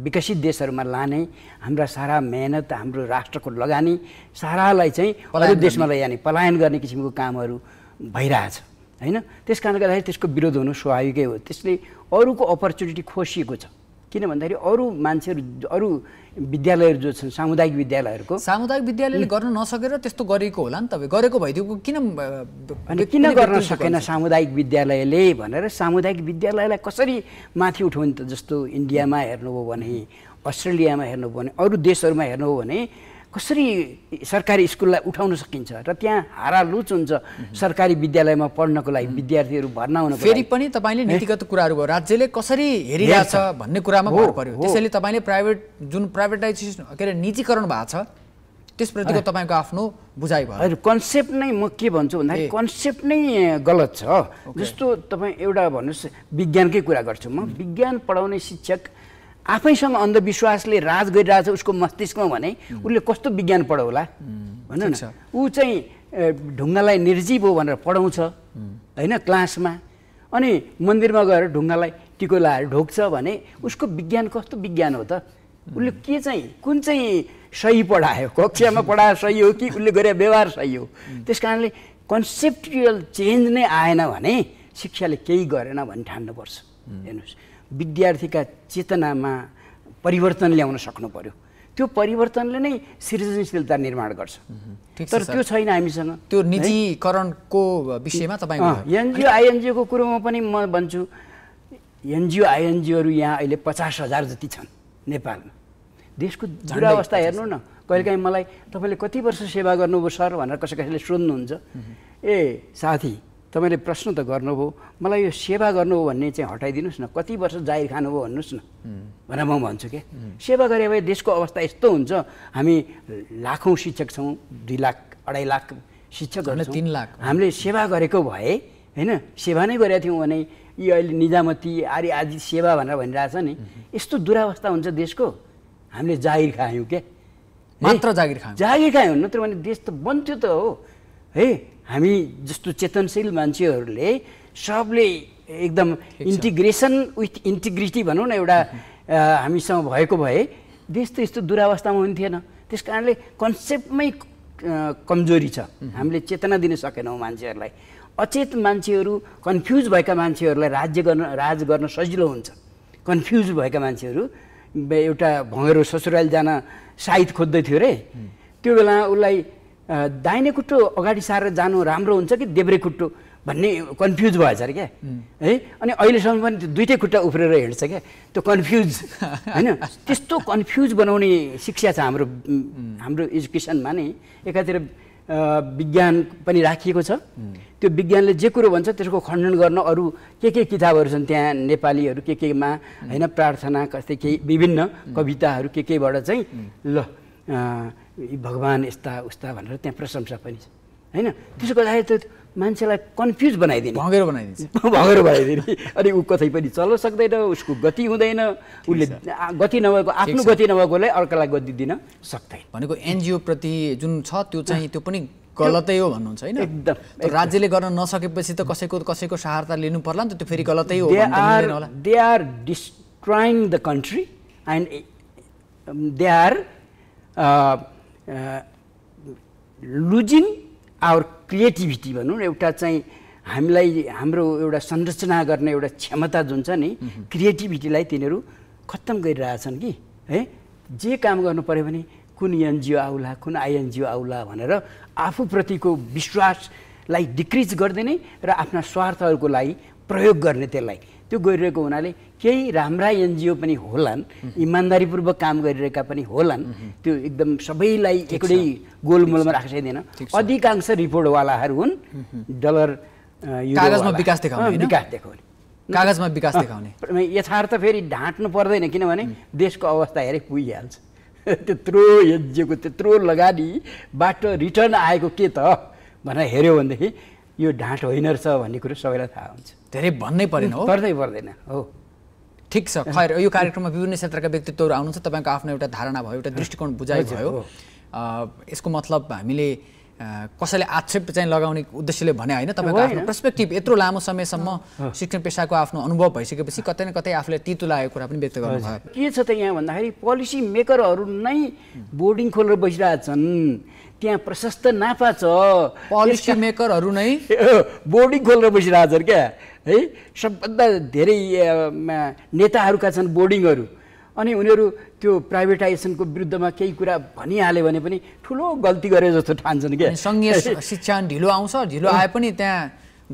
विकसित देशहरूमा लाने हाम्रा सारा मेहनत हाम्रो राष्ट्रको लगानी सारालाई चाहिँ अरू देशमा लैजाने पलायन गर्ने किसिमको कामहरू भइरहेछ होइन त्यस कारणले गर्दाखेरि त्यसको विरोध हुनु स्वाभाविकै हो त्यसले अरूको अपर्च्युनिटी खोसिएको छ किन भन्दाखेरि अरू मान्छेहरू अरू विद्यालयहरू जो छन् सामुदायिक विद्यालयहरूको सामुदायिक विद्यालयले गर्न नसकेर त्यस्तो गरेको होला नि तपाईँ गरेको भइदिएको किन अनि किन गर्न सकेन सामुदायिक विद्यालयले भनेर सामुदायिक विद्यालयलाई कसरी माथि उठाउने त जस्तो इन्डियामा हेर्नुभयो भने अस्ट्रेलियामा हेर्नुभयो भने अरू देशहरूमा हेर्नुभयो भने कसरी सरकारी स्कुललाई उठाउन सकिन्छ र त्यहाँ हारा हारालुच हुन्छ सरकारी विद्यालयमा पढ्नको लागि विद्यार्थीहरू भर्ना हुन फेरि पनि तपाईँले नीतिगत कुराहरू भयो राज्यले कसरी हेरिरहेछ भन्ने कुरामा भर पर्यो त्यसैले तपाईँले प्राइभेट जुन प्राइभेटाइजेसन के अरे निजीकरण भएको छ त्यसप्रतिको तपाईँको आफ्नो बुझाइ भयो हजुर कन्सेप्ट नै म के भन्छु भन्दाखेरि कन्सेप्ट नै गलत छ जस्तो तपाईँ एउटा भन्नुहोस् विज्ञानकै कुरा गर्छु म विज्ञान पढाउने शिक्षक आफैसँग अन्धविश्वासले राज गरिरहेछ उसको मस्तिष्कमा भने उसले कस्तो विज्ञान पढाउला भन न ऊ चाहिँ ढुङ्गालाई निर्जीव हो भनेर पढाउँछ होइन क्लासमा अनि मन्दिरमा गएर ढुङ्गालाई टिको लाएर ढोक्छ भने उसको विज्ञान कस्तो विज्ञान हो त उसले के चाहिँ कुन चाहिँ सही पढायो कक्षामा पढाएर सही हो कि उसले गरे व्यवहार सही हो त्यस कारणले कन्सेप्चुअल चेन्ज नै आएन भने शिक्षाले केही गरेन भन्ने ठान्नुपर्छ हेर्नुहोस् विद्यार्थीका चेतनामा परिवर्तन ल्याउन सक्नु पर्यो त्यो परिवर्तनले नै सृजनशीलता निर्माण गर्छ तर त्यो छैन हामीसँग त्यो निजीकरणको विषयमा तपाईँ एनजिओ आइएनजिओको कुरोमा पनि म भन्छु एनजिओ आइएनजिओहरू यहाँ अहिले पचास हजार जति छन् नेपालमा देशको दुरावस्था हेर्नु न कहिलेकाहीँ मलाई तपाईँले कति वर्ष सेवा गर्नुभयो सर भनेर कसै कसैले सोध्नुहुन्छ ए साथी तपाईँले प्रश्न त गर्नुभयो मलाई यो सेवा गर्नु हो भन्ने चाहिँ हटाइदिनुहोस् न कति वर्ष जाहिर खानुभयो भन्नुहोस् न भनेर म भन्छु क्या सेवा गरे भए देशको अवस्था यस्तो हुन्छ हामी लाखौँ शिक्षक छौँ दुई लाख अढाई लाख शिक्षकहरू तिन लाख हामीले सेवा गरेको भए होइन सेवा नै गरेका थियौँ भने यी अहिले निजामती आदि आदि सेवा भनेर भनिरहेछ नि यस्तो दुरावस्था हुन्छ देशको हामीले जागिर खायौँ क्या मात्र जागिर खायौँ जागिर खायौँ नत्र भने देश त बन्थ्यो त हो है हामी जस्तो चेतनशील मान्छेहरूले सबले एकदम इन्टिग्रेसन विथ इन्टिग्रिटी भनौँ न एउटा हामीसँग भएको भए देश त यस्तो दुरावस्थामा हुन्थेन त्यस कारणले कन्सेप्टमै कमजोरी छ हामीले चेतना दिन सकेनौँ मान्छेहरूलाई अचेत मान्छेहरू कन्फ्युज भएका मान्छेहरूलाई राज्य गर्न राज गर्न सजिलो हुन्छ कन्फ्युज भएका मान्छेहरू एउटा भँगेरो ससुराल जान साइत खोज्दै थियो अरे त्यो बेला उसलाई दाहिने खुट्टो अगाडि सारेर जानु राम्रो हुन्छ कि देब्रे खुट्टो भन्ने कन्फ्युज भएछ अरे क्या है अनि अहिलेसम्म पनि त्यो दुइटै खुट्टा उफ्रेर हिँड्छ क्या त्यो कन्फ्युज [laughs] होइन त्यस्तो कन्फ्युज बनाउने शिक्षा छ हाम्रो हाम्रो एजुकेसनमा नै एकातिर विज्ञान पनि राखिएको छ त्यो विज्ञानले जे कुरो भन्छ त्यसको खण्डन गर्न अरू के के किताबहरू छन् त्यहाँ नेपालीहरू के केमा होइन प्रार्थना कस्तै केही विभिन्न कविताहरू के केबाट चाहिँ ल यी भगवान् यस्ता उस्ता भनेर त्यहाँ प्रशंसा पनि छ होइन त्यसो गर्दाखेरि त मान्छेलाई कन्फ्युज बनाइदिने भगेर बनाइदिन्छ [laughs] भगेर बनाइदिने अनि ऊ कतै पनि चल्न सक्दैन उसको गति हुँदैन उसले गति नभएको आफ्नो गति नभएकोलाई अर्कालाई गति दिन सक्दैन भनेको एनजिओप्रति जुन छ त्यो चाहिँ त्यो पनि गलतै हो भन्नुहुन्छ होइन एकदम राज्यले गर्न नसकेपछि त कसैको कसैको सहायता लिनु पर्ला नि त त्यो फेरि गलतै हो they are destroying the country and they are losing our creativity भनौँ न एउटा चाहिँ हामीलाई हाम्रो एउटा संरचना गर्ने एउटा क्षमता जुन छ नि क्रिएटिभिटीलाई तिनीहरू खत्तम गरिरहेछन् कि है जे काम गर्नु पऱ्यो भने कुन एनजिओ आउला कुन आइएनजिओ आउला भनेर आफूप्रतिको विश्वासलाई डिक्रिज गरिदिने र आफ्ना स्वार्थहरूको लागि प्रयोग गर्ने त्यसलाई त्यो गरिरहेको हुनाले केही राम्रा एनजिओ पनि होलान् इमान्दारीपूर्वक काम गरिरहेका पनि होलान् त्यो एकदम सबैलाई एकै गोलमोलमा राख्छ अधिकांश रिपोर्टवालाहरू हुन् डलर कागजमा विकास देखाउने विकास देखाउने कागजमा विकास देखाउने यथार्थ फेरि ढाँट्नु पर्दैन किनभने देशको अवस्था हेरे पुगिहाल्छ [laughs] त्यत्रो एनजिओको त्यत्रो लगानीबाट रिटर्न आएको के त भनेर हेऱ्यो भनेदेखि यो ढाँट होइन रहेछ भन्ने कुरो सबैलाई थाहा हुन्छ धेरै भन्नै परेन हो पर्दै पर्दैन हो ठिक छ खैर यो कार्यक्रममा विभिन्न क्षेत्रका व्यक्तित्वहरू आउनुहुन्छ तपाईँको आफ्नो एउटा धारणा भयो एउटा दृष्टिकोण बुझाइ भयो यसको मतलब हामीले कसैले आक्षेप चाहिँ लगाउने उद्देश्यले भने होइन तपाईँको आफ्नो पर्सपेक्टिभ यत्रो लामो समयसम्म शिक्षण पेसाको आफ्नो अनुभव भइसकेपछि कतै न कतै आफूलाई तितो लागेको कुरा पनि व्यक्त गर्नुभयो के छ त यहाँ भन्दाखेरि पोलिसी मेकरहरू नै बोर्डिङ खोलेर बसिरहेछन् त्यहाँ प्रशस्त नाफा छ पोलिसी मेकरहरू नै [laughs] बोर्डिङ खोलेर छ क्या है सबभन्दा धेरै नेताहरूका छन् बोर्डिङहरू अनि उनीहरू त्यो प्राइभेटाइजेसनको विरुद्धमा केही कुरा भनिहाले भने पनि ठुलो गल्ती गरे जस्तो ठान्छन् क्या सङ्घीय [laughs] शिक्षा ढिलो आउँछ ढिलो आए पनि त्यहाँ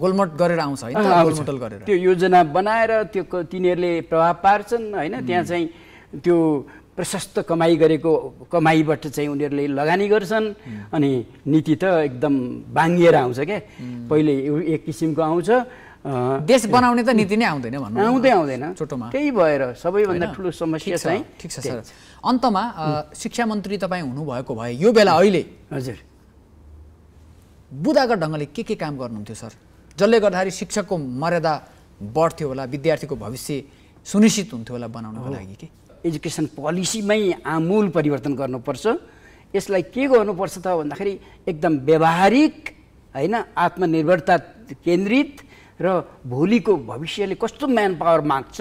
गोलमट गरेर आउँछ गरेर त्यो योजना बनाएर त्यो तिनीहरूले प्रभाव पार्छन् होइन त्यहाँ चाहिँ त्यो प्रशस्त कमाइ गरेको कमाइबाट चाहिँ उनीहरूले लगानी गर्छन् अनि नीति त एकदम बाङ्गिएर आउँछ क्या पहिले एक किसिमको आउँछ देश बनाउने त नीति नै आउँदैन भन्नु आउँदै आउँदैन छोटोमा त्यही भएर सबैभन्दा ठुलो समस्या चाहिँ ठिक छ सर अन्तमा शिक्षा मन्त्री तपाईँ हुनुभएको भए यो बेला अहिले हजुर बुदागर ढङ्गले के के काम गर्नुहुन्थ्यो सर जसले गर्दाखेरि शिक्षकको मर्यादा बढ्थ्यो होला विद्यार्थीको भविष्य सुनिश्चित हुन्थ्यो होला बनाउनको लागि के एजुकेसन पोलिसीमै आमूल परिवर्तन गर्नुपर्छ यसलाई के गर्नुपर्छ त भन्दाखेरि एकदम व्यवहारिक होइन आत्मनिर्भरता केन्द्रित र भोलिको भविष्यले कस्तो म्यान पावर माग्छ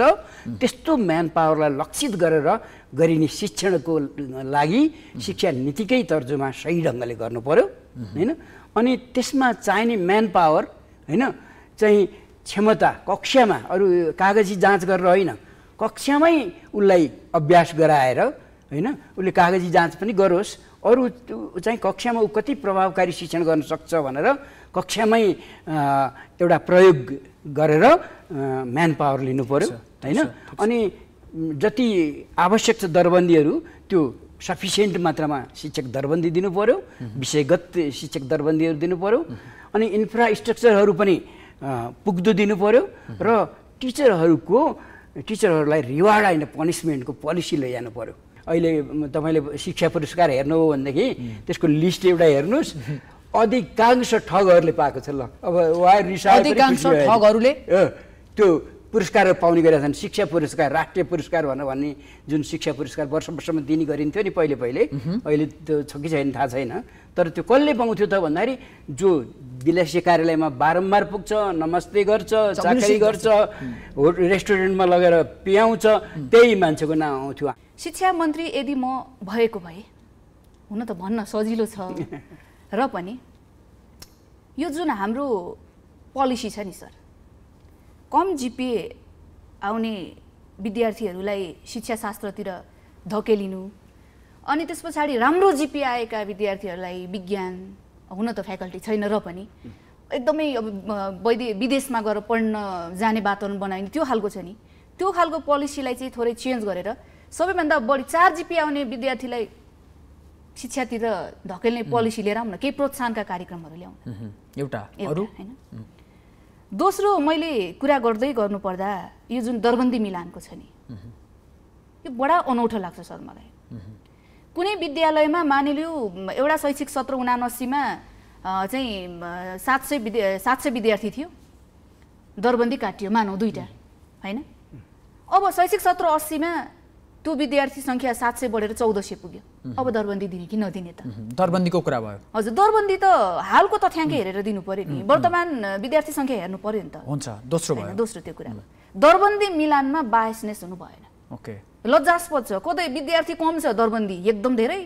त्यस्तो म्यान पावरलाई लक्षित गरेर गरिने शिक्षणको लागि शिक्षा नीतिकै तर्जुमा सही ढङ्गले गर्नु पऱ्यो होइन अनि त्यसमा चाहिने म्यान पावर होइन चाहिँ क्षमता कक्षामा अरू कागजी जाँच गरेर होइन कक्षामै उसलाई अभ्यास गराएर होइन उसले कागजी जाँच पनि गरोस् अरू चाहिँ कक्षामा ऊ कति प्रभावकारी शिक्षण गर्न सक्छ भनेर कक्षामै एउटा प्रयोग गरेर म्यान पावर लिनु पऱ्यो होइन अनि जति आवश्यक छ दरबन्दीहरू त्यो सफिसियन्ट मात्रामा शिक्षक दरबन्दी दिनु पऱ्यो विषयगत शिक्षक दरबन्दीहरू दिनु पऱ्यो अनि इन्फ्रास्ट्रक्चरहरू पनि पुग्दो दिनु पऱ्यो र टिचरहरूको टिचरहरूलाई रिवार्ड होइन पनिसमेन्टको पोलिसी लैजानु पऱ्यो अहिले तपाईँले शिक्षा पुरस्कार हेर्नु हो भनेदेखि त्यसको लिस्ट एउटा हेर्नुहोस् अधिकांश ठगहरूले पाएको छ ल अब वाइ रिसा अधिकांश ठगहरूले त्यो पुरस्कार पाउने गरेका छन् शिक्षा पुरस्कार राष्ट्रिय पुरस्कार भनेर भन्ने जुन शिक्षा पुरस्कार वर्ष वर्षमा दिने गरिन्थ्यो नि पहिले पहिले अहिले त्यो छ कि छैन थाहा छैन तर त्यो कसले पाउँथ्यो त भन्दाखेरि जो विलासी कार्यालयमा बारम्बार पुग्छ नमस्ते गर्छ चाकरी गर्छ रेस्टुरेन्टमा लगेर पियाउँछ त्यही मान्छेको नाम आउँथ्यो शिक्षा मन्त्री यदि म भएको भए हुन त भन्न सजिलो छ [laughs] र पनि यो जुन हाम्रो पोलिसी छ नि सर कम जिपिए आउने विद्यार्थीहरूलाई शिक्षाशास्त्रतिर धकेलिनु अनि त्यस पछाडि राम्रो जिपिए आएका विद्यार्थीहरूलाई विज्ञान हुन त फ्याकल्टी छैन र पनि एकदमै अब वैदे विदेशमा गएर पढ्न जाने वातावरण बनाइने त्यो खालको छ नि त्यो खालको पोलिसीलाई चाहिँ थोरै चेन्ज गरेर सबैभन्दा बढी चार जिपी आउने विद्यार्थीलाई शिक्षातिर धकेल्ने पोलिसी लिएर आउन केही प्रोत्साहनका कार्यक्रमहरू ल्याउन एउटा होइन दोस्रो मैले कुरा गर्दै गर्नुपर्दा यो जुन दरबन्दी मिलानको छ नि यो बडा अनौठो लाग्छ सर मलाई कुनै विद्यालयमा मानिलियो एउटा शैक्षिक सत्र उनासीमा चाहिँ सात सय विद्या सात सय विद्यार्थी थियो दरबन्दी काटियो मानौ दुईवटा होइन अब शैक्षिक सत्र अस्सीमा त्यो विद्यार्थी सङ्ख्या सात सय बढेर चौध सय पुग्यो अब दरबन्दी दिने कि नदिने त दरबन्दीको कुरा भयो हजुर दरबन्दी त हालको तथ्याङ्क हेरेर दिनु पर्यो नि वर्तमान विद्यार्थी सङ्ख्या हेर्नु पर्यो नि त हुन्छ दोस्रो भयो दोस्रो त्यो कुरा दरबन्दी मिलानमा बायसनेस हुनु भएन ओके लज्जास्पद छ कतै विद्यार्थी कम छ दरबन्दी एकदम धेरै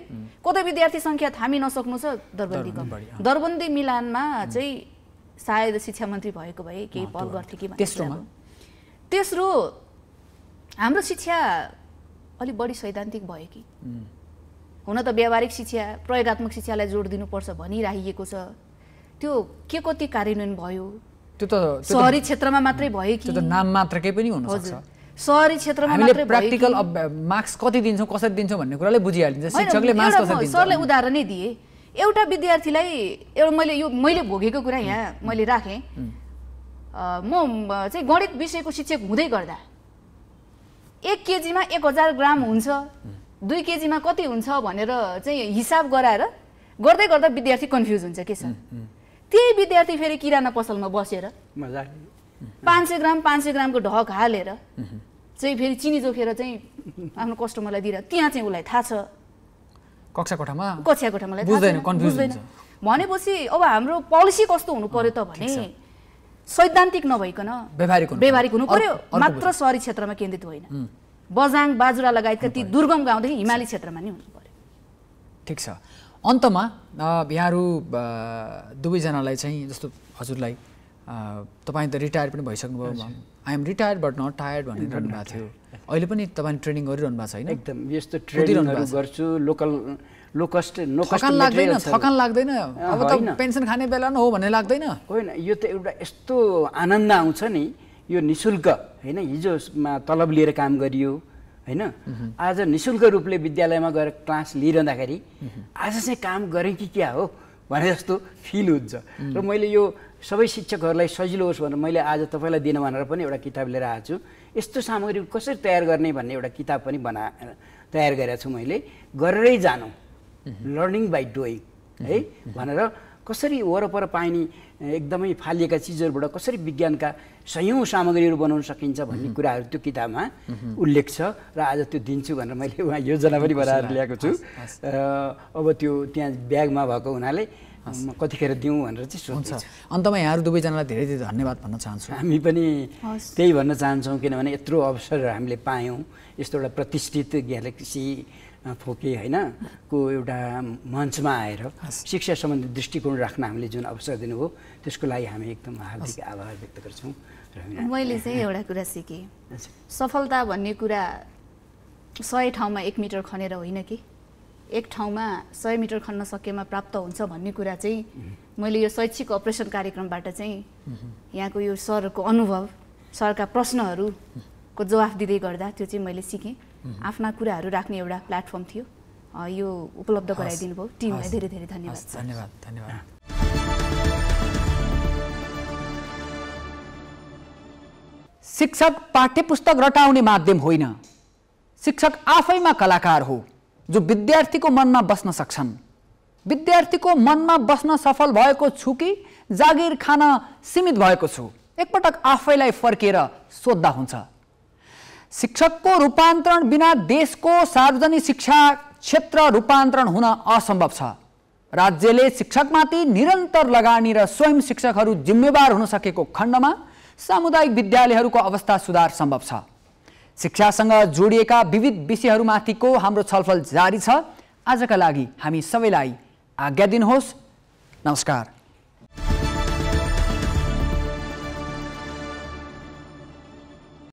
कतै विद्यार्थी सङ्ख्या थामी नसक्नु छ दरबन्दी कम दरबन्दी मिलानमा चाहिँ सायद शिक्षा मन्त्री भएको भए केही पहल गर्थे कि तेस्रो हाम्रो शिक्षा अलिक बढी सैद्धान्तिक भयो कि हुन त व्यावहारिक शिक्षा प्रयोगत्मक शिक्षालाई जोड दिनुपर्छ भनिराखिएको छ त्यो के कति कार्यान्वयन भयो त्यो त सहरी क्षेत्रमा मात्रै भयो कि नाम मात्रकै पनि सक्छ सहरी क्षेत्रमा मात्रै प्र्याक्टिकल मार्क्स कति दिन्छौँ कसरी दिन्छौँ भन्ने कुराले बुझिहालिन्छ शिक्षकले मार्क्स कसरी दिन्छ सरले उदाहरणै दिए एउटा विद्यार्थीलाई एउटा मैले यो मैले भोगेको कुरा यहाँ मैले राखेँ म चाहिँ गणित विषयको शिक्षक हुँदै गर्दा एक केजीमा एक हजार ग्राम हुन्छ दुई केजीमा कति हुन्छ भनेर चाहिँ हिसाब गराएर गर्दै गर्दा विद्यार्थी कन्फ्युज हुन्छ के सर त्यही विद्यार्थी फेरि किराना पसलमा बसेर पाँच सय ग्राम पाँच सय ग्रामको ढक हालेर चाहिँ फेरि चिनी जोखेर चाहिँ आफ्नो कस्टमरलाई दिएर त्यहाँ चाहिँ उसलाई थाहा छ कक्षा कोठामा कक्षा कोठामा भनेपछि अब हाम्रो पोलिसी कस्तो हुनु पर्यो त भने सैद्धान्तिक नभइकन व्यवहारिक व्यवहारिक हुनु पर्यो मात्र सहरी क्षेत्रमा केन्द्रित होइन बजाङ बाजुरा लगायतका ती दुर्गम गाउँदेखि हिमाली क्षेत्रमा नि हुनु पर्यो ठिक छ अन्तमा यहाँहरू दुवैजनालाई चाहिँ जस्तो हजुरलाई तपाईँ त रिटायर पनि भइसक्नुभयो am retired but not tired भनेर रहनु भएको थियो अहिले पनि तपाईँले ट्रेनिङ गरिरहनु भएको छ होइन एकदम यस्तो ट्रेनिङ गर्छु local low cost no cost लाग्दैन थकान लाग्दैन अब त पेन्सन खाने बेला न हो भन्ने लाग्दैन होइन यो त एउटा यस्तो आनन्द आउँछ नि यो निशुल्क होइन हिजोमा तलब लिएर काम गरियो होइन आज निशुल्क रूपले विद्यालयमा गएर क्लास लिइरहँदाखेरि आज चाहिँ काम गरेँ कि क्या हो भने जस्तो फिल हुन्छ र मैले यो सबै शिक्षकहरूलाई सजिलो होस् भनेर मैले आज तपाईँलाई दिन भनेर पनि एउटा किताब लिएर आएको छु यस्तो सामग्री कसरी तयार गर्ने भन्ने एउटा किताब पनि बना तयार गरेको छु मैले गरेरै जानु लर्निङ बाई डुइङ है mhm. भनेर कसरी वरपर पाइने एकदमै फालिएका चिजहरूबाट कसरी विज्ञानका सयौँ सामग्रीहरू बनाउन सकिन्छ भन्ने mhm. कुराहरू त्यो किताबमा mhm. उल्लेख छ र आज त्यो दिन्छु भनेर मैले उहाँ योजना पनि बनाएर ल्याएको छु अब त्यो त्यहाँ ब्यागमा भएको हुनाले कतिखेर दिउँ भनेर चाहिँ सोध्छ अन्तमा यहाँहरू दुवैजनालाई धेरै धेरै धन्यवाद भन्न चाहन्छु हामी पनि त्यही भन्न चाहन्छौँ किनभने यत्रो अवसर हामीले पायौँ यस्तो एउटा प्रतिष्ठित ग्यालेक्सी फोके होइन को एउटा मञ्चमा आएर शिक्षा सम्बन्धी दृष्टिकोण राख्न हामीले जुन अवसर दिनुभयो त्यसको लागि हामी एकदम हार्दिक आभार व्यक्त गर्छौँ मैले चाहिँ एउटा कुरा सिकेँ सफलता भन्ने कुरा सय ठाउँमा एक मिटर खनेर होइन कि एक ठाउँमा सय मिटर खन्न सकेमा प्राप्त हुन्छ भन्ने कुरा चाहिँ मैले यो शैक्षिक अपरेसन कार्यक्रमबाट चाहिँ यहाँको यो सरको अनुभव सरका प्रश्नहरूको जवाफ दिँदै गर्दा त्यो चाहिँ मैले सिकेँ आफ्ना कुराहरू राख्ने एउटा प्लेटफर्म थियो यो उपलब्ध गराइदिनु भयो टिमलाई धेरै धेरै धन्यवाद धन्यवाद धन्यवाद शिक्षक पाठ्य पुस्तक रटाउने माध्यम होइन शिक्षक आफैमा कलाकार हो जो विद्यार्थीको मनमा बस्न सक्छन् विद्यार्थीको मनमा बस्न सफल भएको छु कि जागिर खान सीमित भएको छु एकपटक आफैलाई फर्केर सोद्धा हुन्छ शिक्षकको रूपान्तरण बिना देशको सार्वजनिक शिक्षा क्षेत्र रूपान्तरण हुन असम्भव छ राज्यले शिक्षकमाथि निरन्तर लगानी र स्वयं शिक्षकहरू जिम्मेवार हुन सकेको खण्डमा सामुदायिक विद्यालयहरूको अवस्था सुधार सम्भव छ शिक्षासँग जोडिएका विविध विषयहरूमाथिको हाम्रो छलफल जारी छ आजका लागि हामी सबैलाई आज्ञा दिनुहोस् नमस्कार